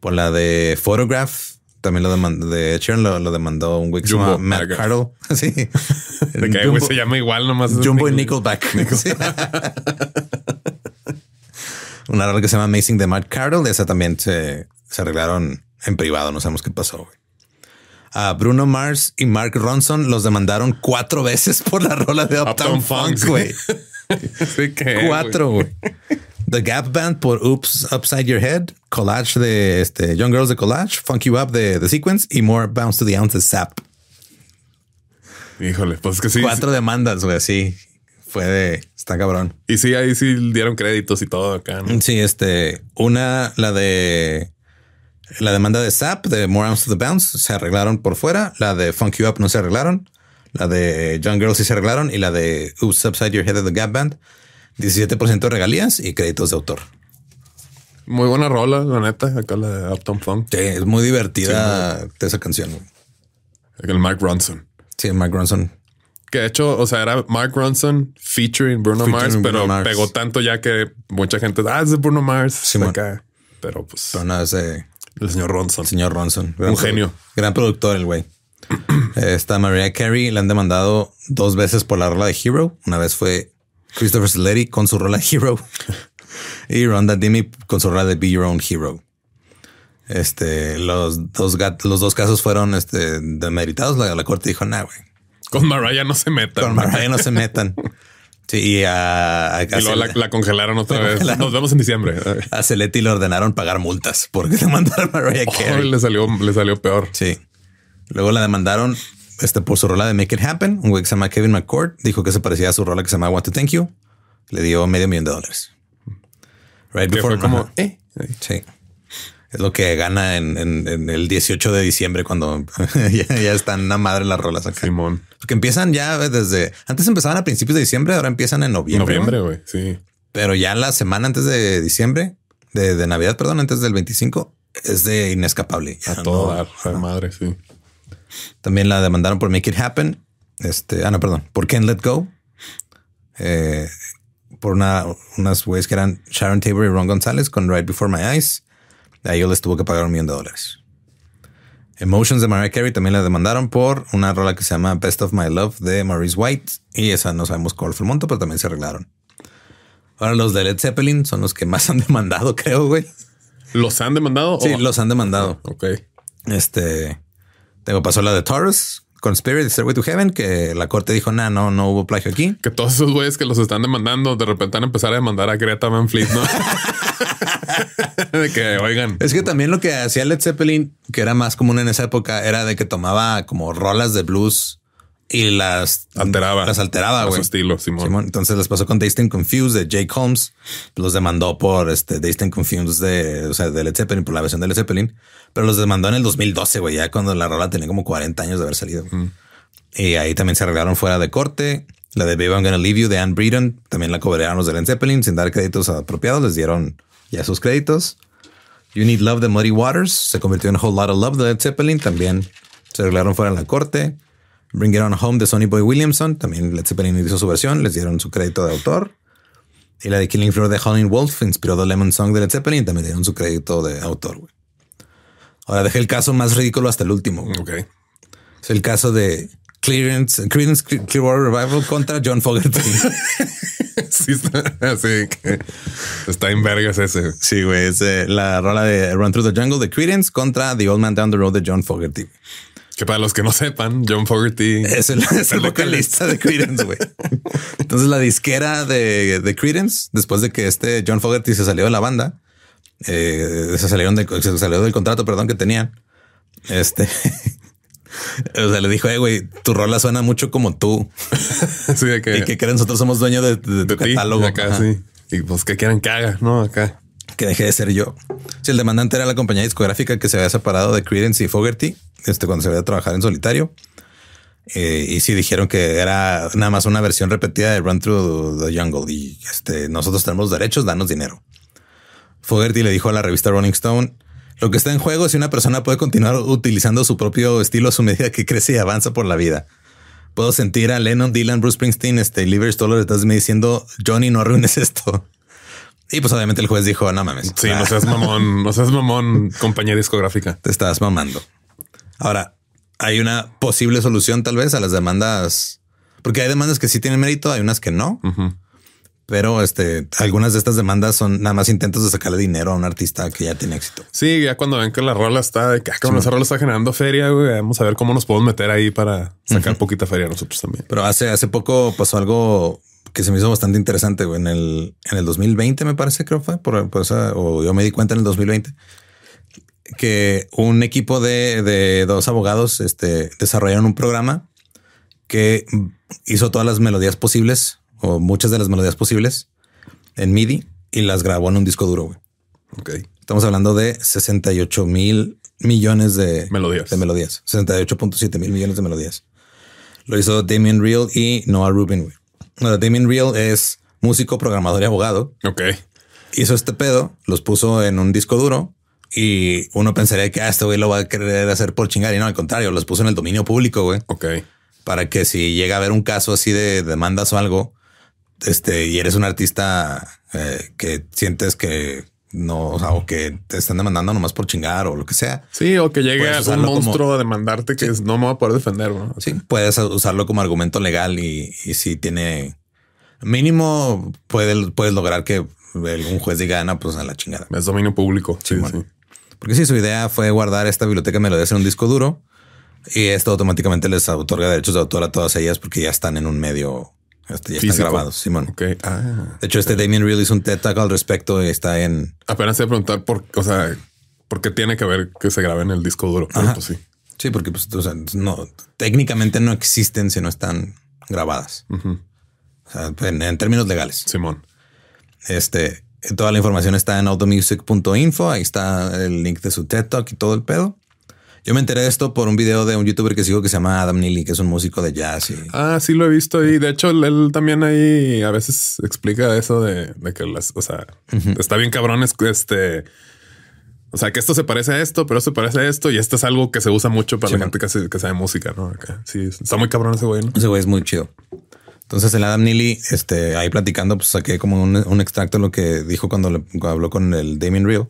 Por la de Photograph, también lo demandó de Ed Sheeran, lo, lo, demandó un güey que Matt Cardle. Sí. De que güey se llama igual nomás. Jumbo y Nickelback una rola que se llama Amazing de Matt Carroll. Esa también se, arreglaron en privado. No sabemos qué pasó. A Bruno Mars y Mark Ronson los demandaron cuatro veces por la rola de Uptown, Funk, güey. Sí, cuatro, The Gap Band por Oops Upside Your Head, Collage de este, Young Girls de Collage, Funk You Up de The Sequence y More Bounce to the Ounce de Zap. Híjole, pues que sí. Cuatro demandas, güey, sí fue de está cabrón. Y sí, ahí sí dieron créditos y todo acá. Sí, este, una, la de la demanda de SAP de More Arms to the Bounce se arreglaron por fuera. La de Funk You Up no se arreglaron. La de Young Girl sí se arreglaron. Y la de Upside Your Head of the Gap Band, 17% de regalías y créditos de autor. Muy buena rola, la neta. Acá la de Uptown Funk. Sí, es muy divertida esa canción. El Mike Bronson. Sí, Mike Ronson. Que de hecho, o sea, era Mark Ronson featuring Bruno Mars, pero pegó tanto ya que mucha gente, ah, es de Bruno Mars. Sí, acá. Pero pues. Pero ese. El señor Ronson. El señor Ronson. Un genio. Gran productor, el güey. Está Mariah Carey le han demandado dos veces por la rola de Hero. Una vez fue Christopher Sleddy con su rola Hero y Ronda Dimi con su rola de Be Your Own Hero. Este, los dos, los dos casos fueron este, demeritados. La, corte dijo, nah, güey, con Mariah no se metan. Con Mariah no se metan. Sí, y, a, y luego la, congelaron otra vez. Nos vemos en diciembre. A Celetti le ordenaron pagar multas porque demandaron a Mariah Carey. le salió, le salió peor. Sí. Luego la demandaron este, por su rola de Make It Happen. Un güey que se llama Kevin McCord dijo que se parecía a su rola que se llama Want to Thank You. Le dio medio millón de dólares. Right before, como, eh. Sí. Es lo que gana en, el 18 de diciembre cuando ya, están una madre las rolas acá. Simón. Porque empiezan ya desde... Antes empezaban a principios de diciembre, ahora empiezan en noviembre. Noviembre, güey, sí. Pero ya la semana antes de diciembre, de, Navidad, perdón, antes del 25, es de inescapable. a toda madre, sí. También la demandaron por Make It Happen. Este, ah, no, perdón, por Can't Let Go. Eh, por una, unas güeyes que eran Sharon Tabor y Ron González con Right Before My Eyes ahí ellos les tuvo que pagar un millón de dólares. Emotions de Mariah Carey también la demandaron por una rola que se llama Best of My Love de Maurice White. Y esa no sabemos cuál fue el monto, pero también se arreglaron. Ahora los de Led Zeppelin son los que más han demandado, creo, güey. ¿Los han demandado? Sí, oh. los han demandado. Ok. Este. Tengo pasó la de Taurus, Conspiracy Stairway to Heaven, que la corte dijo, no, no hubo plagio aquí. Que todos esos güeyes que los están demandando, de repente van a empezar a demandar a Greta Van ¿no? de que, oigan. Es que también lo que hacía Led Zeppelin, que era más común en esa época, era de que tomaba como rolas de blues y las alteraba. Las alteraba, güey. su estilo, Entonces les pasó con Dazed and Confused de Jake Holmes. Los demandó por este Dazed Confused de, o sea, de Led Zeppelin, por la versión de Led Zeppelin. Pero los demandó en el 2012, güey, ya cuando la rola tenía como 40 años de haber salido. Y ahí también se arreglaron fuera de corte. La de Baby I'm Gonna Leave You de Anne Breeden también la cobraron los de Led Zeppelin sin dar créditos apropiados. Les dieron ya sus créditos. You Need Love de Muddy Waters se convirtió en a Whole Lot of Love de Led Zeppelin. También se arreglaron fuera en la corte. Bring It On Home de Sonny Boy Williamson. También Led Zeppelin hizo su versión, les dieron su crédito de autor. Y la de Killing Floor de Holly Wolf inspiró The Lemon Song de Led Zeppelin y también dieron su crédito de autor. güey. Ahora dejé el caso más ridículo hasta el último. Ok. Es el caso de Clearance, Credence Clearwater Revival contra John Fogerty. sí, está, está en vergas ese. Sí, güey. Es eh, la rola de Run Through the Jungle de Credence contra The Old Man Down the Road de John Fogerty. Que para los que no sepan, John Fogerty es el, vocalista de Creedence, güey. Entonces la disquera de, de, Creedence, después de que este John Fogerty se salió de la banda, eh, se salieron salió del contrato, perdón, que tenían. Este, o sea, le dijo, eh, güey, tu rola suena mucho como tú. sí, de que, y que, que nosotros somos dueños de, tu catálogo. Y pues que quieran que haga, ¿no? Acá que dejé de ser yo. Si el demandante era la compañía discográfica que se había separado de Credence y Fogerty, este, cuando se había trabajado en solitario, eh, y si dijeron que era nada más una versión repetida de Run Through the Jungle y este, nosotros tenemos derechos, danos dinero. Fogerty le dijo a la revista Rolling Stone, lo que está en juego es si una persona puede continuar utilizando su propio estilo a su medida que crece y avanza por la vida. Puedo sentir a Lennon, Dylan, Bruce Springsteen, este, Liver Stoller, estás diciendo, Johnny, no arruines esto. Y pues obviamente el juez dijo, no mames. Sí, no seas mamón, no seas mamón, compañía discográfica. Te estás mamando. Ahora, hay una posible solución tal vez a las demandas, porque hay demandas que sí tienen mérito, hay unas que no. Pero este, algunas de estas demandas son nada más intentos de sacarle dinero a un artista que ya tiene éxito. Sí, ya cuando ven que la rola está de que ah, rola está generando feria, vamos a ver cómo nos podemos meter ahí para sacar poquita feria nosotros también. Pero hace, hace poco pasó algo que se me hizo bastante interesante en el, en el 2020, me parece, creo fue por, esa, o yo me di cuenta en el 2020 que un equipo de, de dos abogados este, desarrollaron un programa que hizo todas las melodías posibles o muchas de las melodías posibles en MIDI y las grabó en un disco duro. Güey. Estamos hablando de 68 mil millones de melodías. De melodías. 68.7 mil millones de melodías. Lo hizo Damien Real y Noah Rubin. Güey. Damien Real es músico, programador y abogado. Ok. Hizo este pedo, los puso en un disco duro y uno pensaría que ah, este güey lo va a querer hacer por chingar y no, al contrario, los puso en el dominio público, güey. Ok. Para que si llega a haber un caso así de demandas o algo, este, y eres un artista eh, que sientes que no, o sea, o que te están demandando nomás por chingar o lo que sea. Sí, o que llegue un monstruo a demandarte que no me va a poder defender. ¿no? Sí, puedes usarlo como argumento legal y, si tiene mínimo, puedes, puedes lograr que algún juez diga, ah, no, pues a la chingada. Es dominio público. Sí, Porque si su idea fue guardar esta biblioteca melodías en un disco duro y esto automáticamente les otorga derechos de autor a todas ellas porque ya están en un medio este, ya están grabados, Simón. Ah. de hecho, este Damien Real un TED Talk al respecto y está en. Apenas te preguntar por, o sea, por qué tiene que ver que se grabe en el disco duro. Pues sí. Sí, porque pues, no, técnicamente no existen si no están grabadas. en, términos legales. Simón. Este, toda la información está en automusic.info. Ahí está el link de su TED Talk y todo el pedo. Yo me enteré de esto por un video de un youtuber que sigo que se llama Adam Neely, que es un músico de jazz. Y... Ah, sí, lo he visto. Y de hecho, él también ahí a veces explica eso de, que las, o sea, está bien cabrón, este. O sea, que esto se parece a esto, pero se parece a esto y esto es algo que se usa mucho para la gente que, sabe música, ¿no? Sí, está muy cabrón ese güey, ¿no? Ese güey es muy chido. Entonces el Adam Neely, este, ahí platicando, pues saqué como un, extracto de lo que dijo cuando, le, habló con el Damien Real.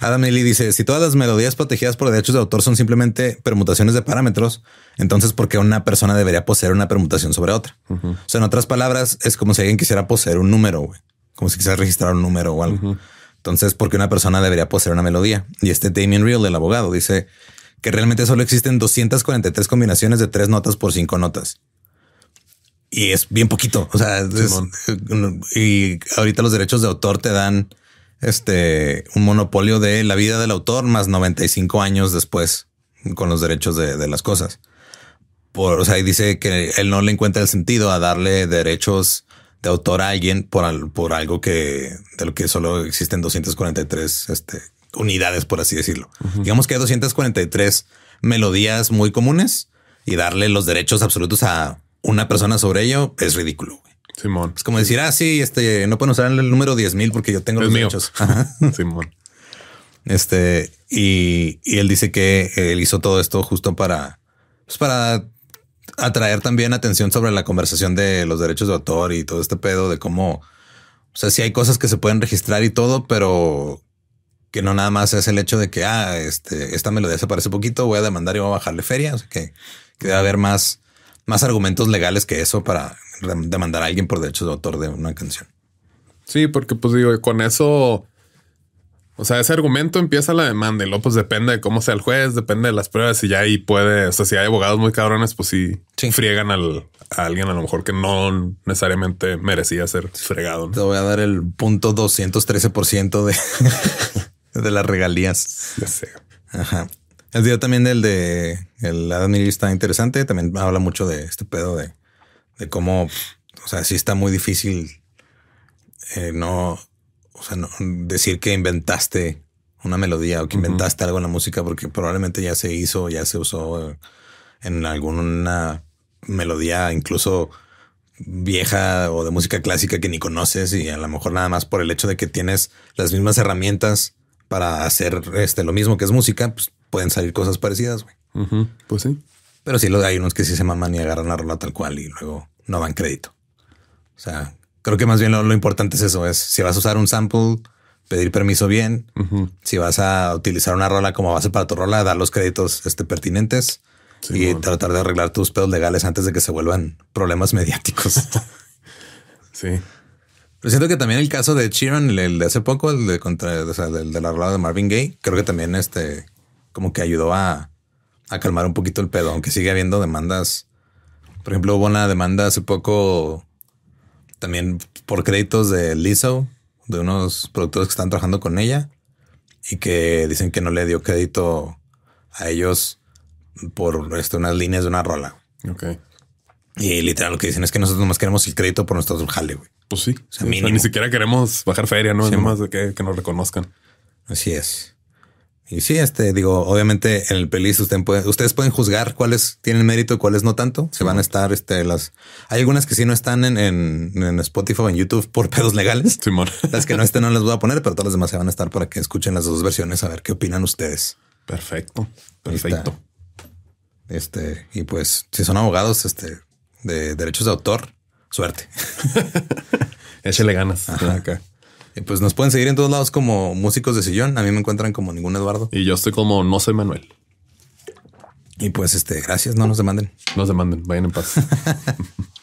Adam Neely dice, si todas las melodías protegidas por derechos de autor son simplemente permutaciones de parámetros, entonces ¿por qué una persona debería poseer una permutación sobre otra? O sea, en otras palabras, es como si alguien quisiera poseer un número, güey. Como si quisiera registrar un número o algo. Entonces, ¿por qué una persona debería poseer una melodía? Y este Damien Real, el abogado, dice que realmente solo existen 243 combinaciones de tres notas por cinco notas. Y es bien poquito. O sea, y ahorita los derechos de autor te dan este, un monopolio de la vida del autor más 95 años después con los derechos de, las cosas. Por, o sea, dice que él no le encuentra el sentido a darle derechos de autor a alguien por, por algo que de lo que solo existen 243 este, unidades, por así decirlo. Digamos que hay 243 melodías muy comunes y darle los derechos absolutos a una persona sobre ello es ridículo. Simón. Es como decir, ah, sí, este, no pueden usar el número 10.000 porque yo tengo los Simón. Este, y, él dice que él hizo todo esto justo para, pues, para atraer también atención sobre la conversación de los derechos de autor y todo este pedo de cómo, o sea, sí hay cosas que se pueden registrar y todo, pero que no nada más es el hecho de que, ah, este, esta melodía se parece poquito, voy a demandar y voy a bajarle feria. O sea, que, que debe haber más, más argumentos legales que eso para demandar a alguien por derechos de autor de una canción. Sí, porque pues digo, con eso, o sea, ese argumento empieza la demanda y luego pues depende de cómo sea el juez, depende de las pruebas y ya ahí puede, o sea, si hay abogados muy cabrones, pues sí, friegan al, a alguien a lo mejor que no necesariamente merecía ser fregado. Te voy a dar el punto 213% de, de las regalías. Ya sé. Ajá. El día también del de el Adam está interesante, también habla mucho de este pedo de de cómo, o sea, sí está muy difícil eh, no, decir que inventaste una melodía o que inventaste algo en la música porque probablemente ya se hizo, ya se usó eh, en alguna melodía incluso vieja o de música clásica que ni conoces y a lo mejor nada más por el hecho de que tienes las mismas herramientas para hacer este lo mismo que es música, pues pueden salir cosas parecidas. Pues sí. Pero sí hay unos que sí se maman y agarran la rola tal cual y luego no dan crédito. O sea, creo que más bien lo, importante es eso, es si vas a usar un sample, pedir permiso bien, si vas a utilizar una rola como base para tu rola, dar los créditos este, pertinentes y tratar de arreglar tus pedos legales antes de que se vuelvan problemas mediáticos. sí. Pero siento que también el caso de Chiron, el, de hace poco, el de, contra, o de la rola de Marvin Gaye, creo que también este como que ayudó a a calmar un poquito el pedo, aunque sigue habiendo demandas. Por ejemplo, hubo una demanda hace poco también por créditos de Liso de unos productores que están trabajando con ella y que dicen que no le dio crédito a ellos por este, unas líneas de una rola. Ok. Y literal lo que dicen es que nosotros nomás queremos el crédito por nuestro jale, Pues sí. ni siquiera queremos bajar feria, ¿no? de que nos reconozcan. Así es. Y sí, este, digo, obviamente en el pelis usted puede, ustedes pueden juzgar cuáles tienen mérito y cuáles no tanto. Se van a estar, este, las... Hay algunas que sí no están en, en, en Spotify o en YouTube por pedos legales. Las que no estén no las voy a poner, pero todas las demás se van a estar para que escuchen las dos versiones a ver qué opinan ustedes. Perfecto. Perfecto. Este, y pues, si son abogados, este, de derechos de autor, suerte. Échele ganas. Ajá. Acá pues nos pueden seguir en todos lados como músicos de sillón. A mí me encuentran como ningún Eduardo. Y yo estoy como no soy Manuel. Y pues este, gracias, no nos demanden. No Nos demanden, vayan en paz.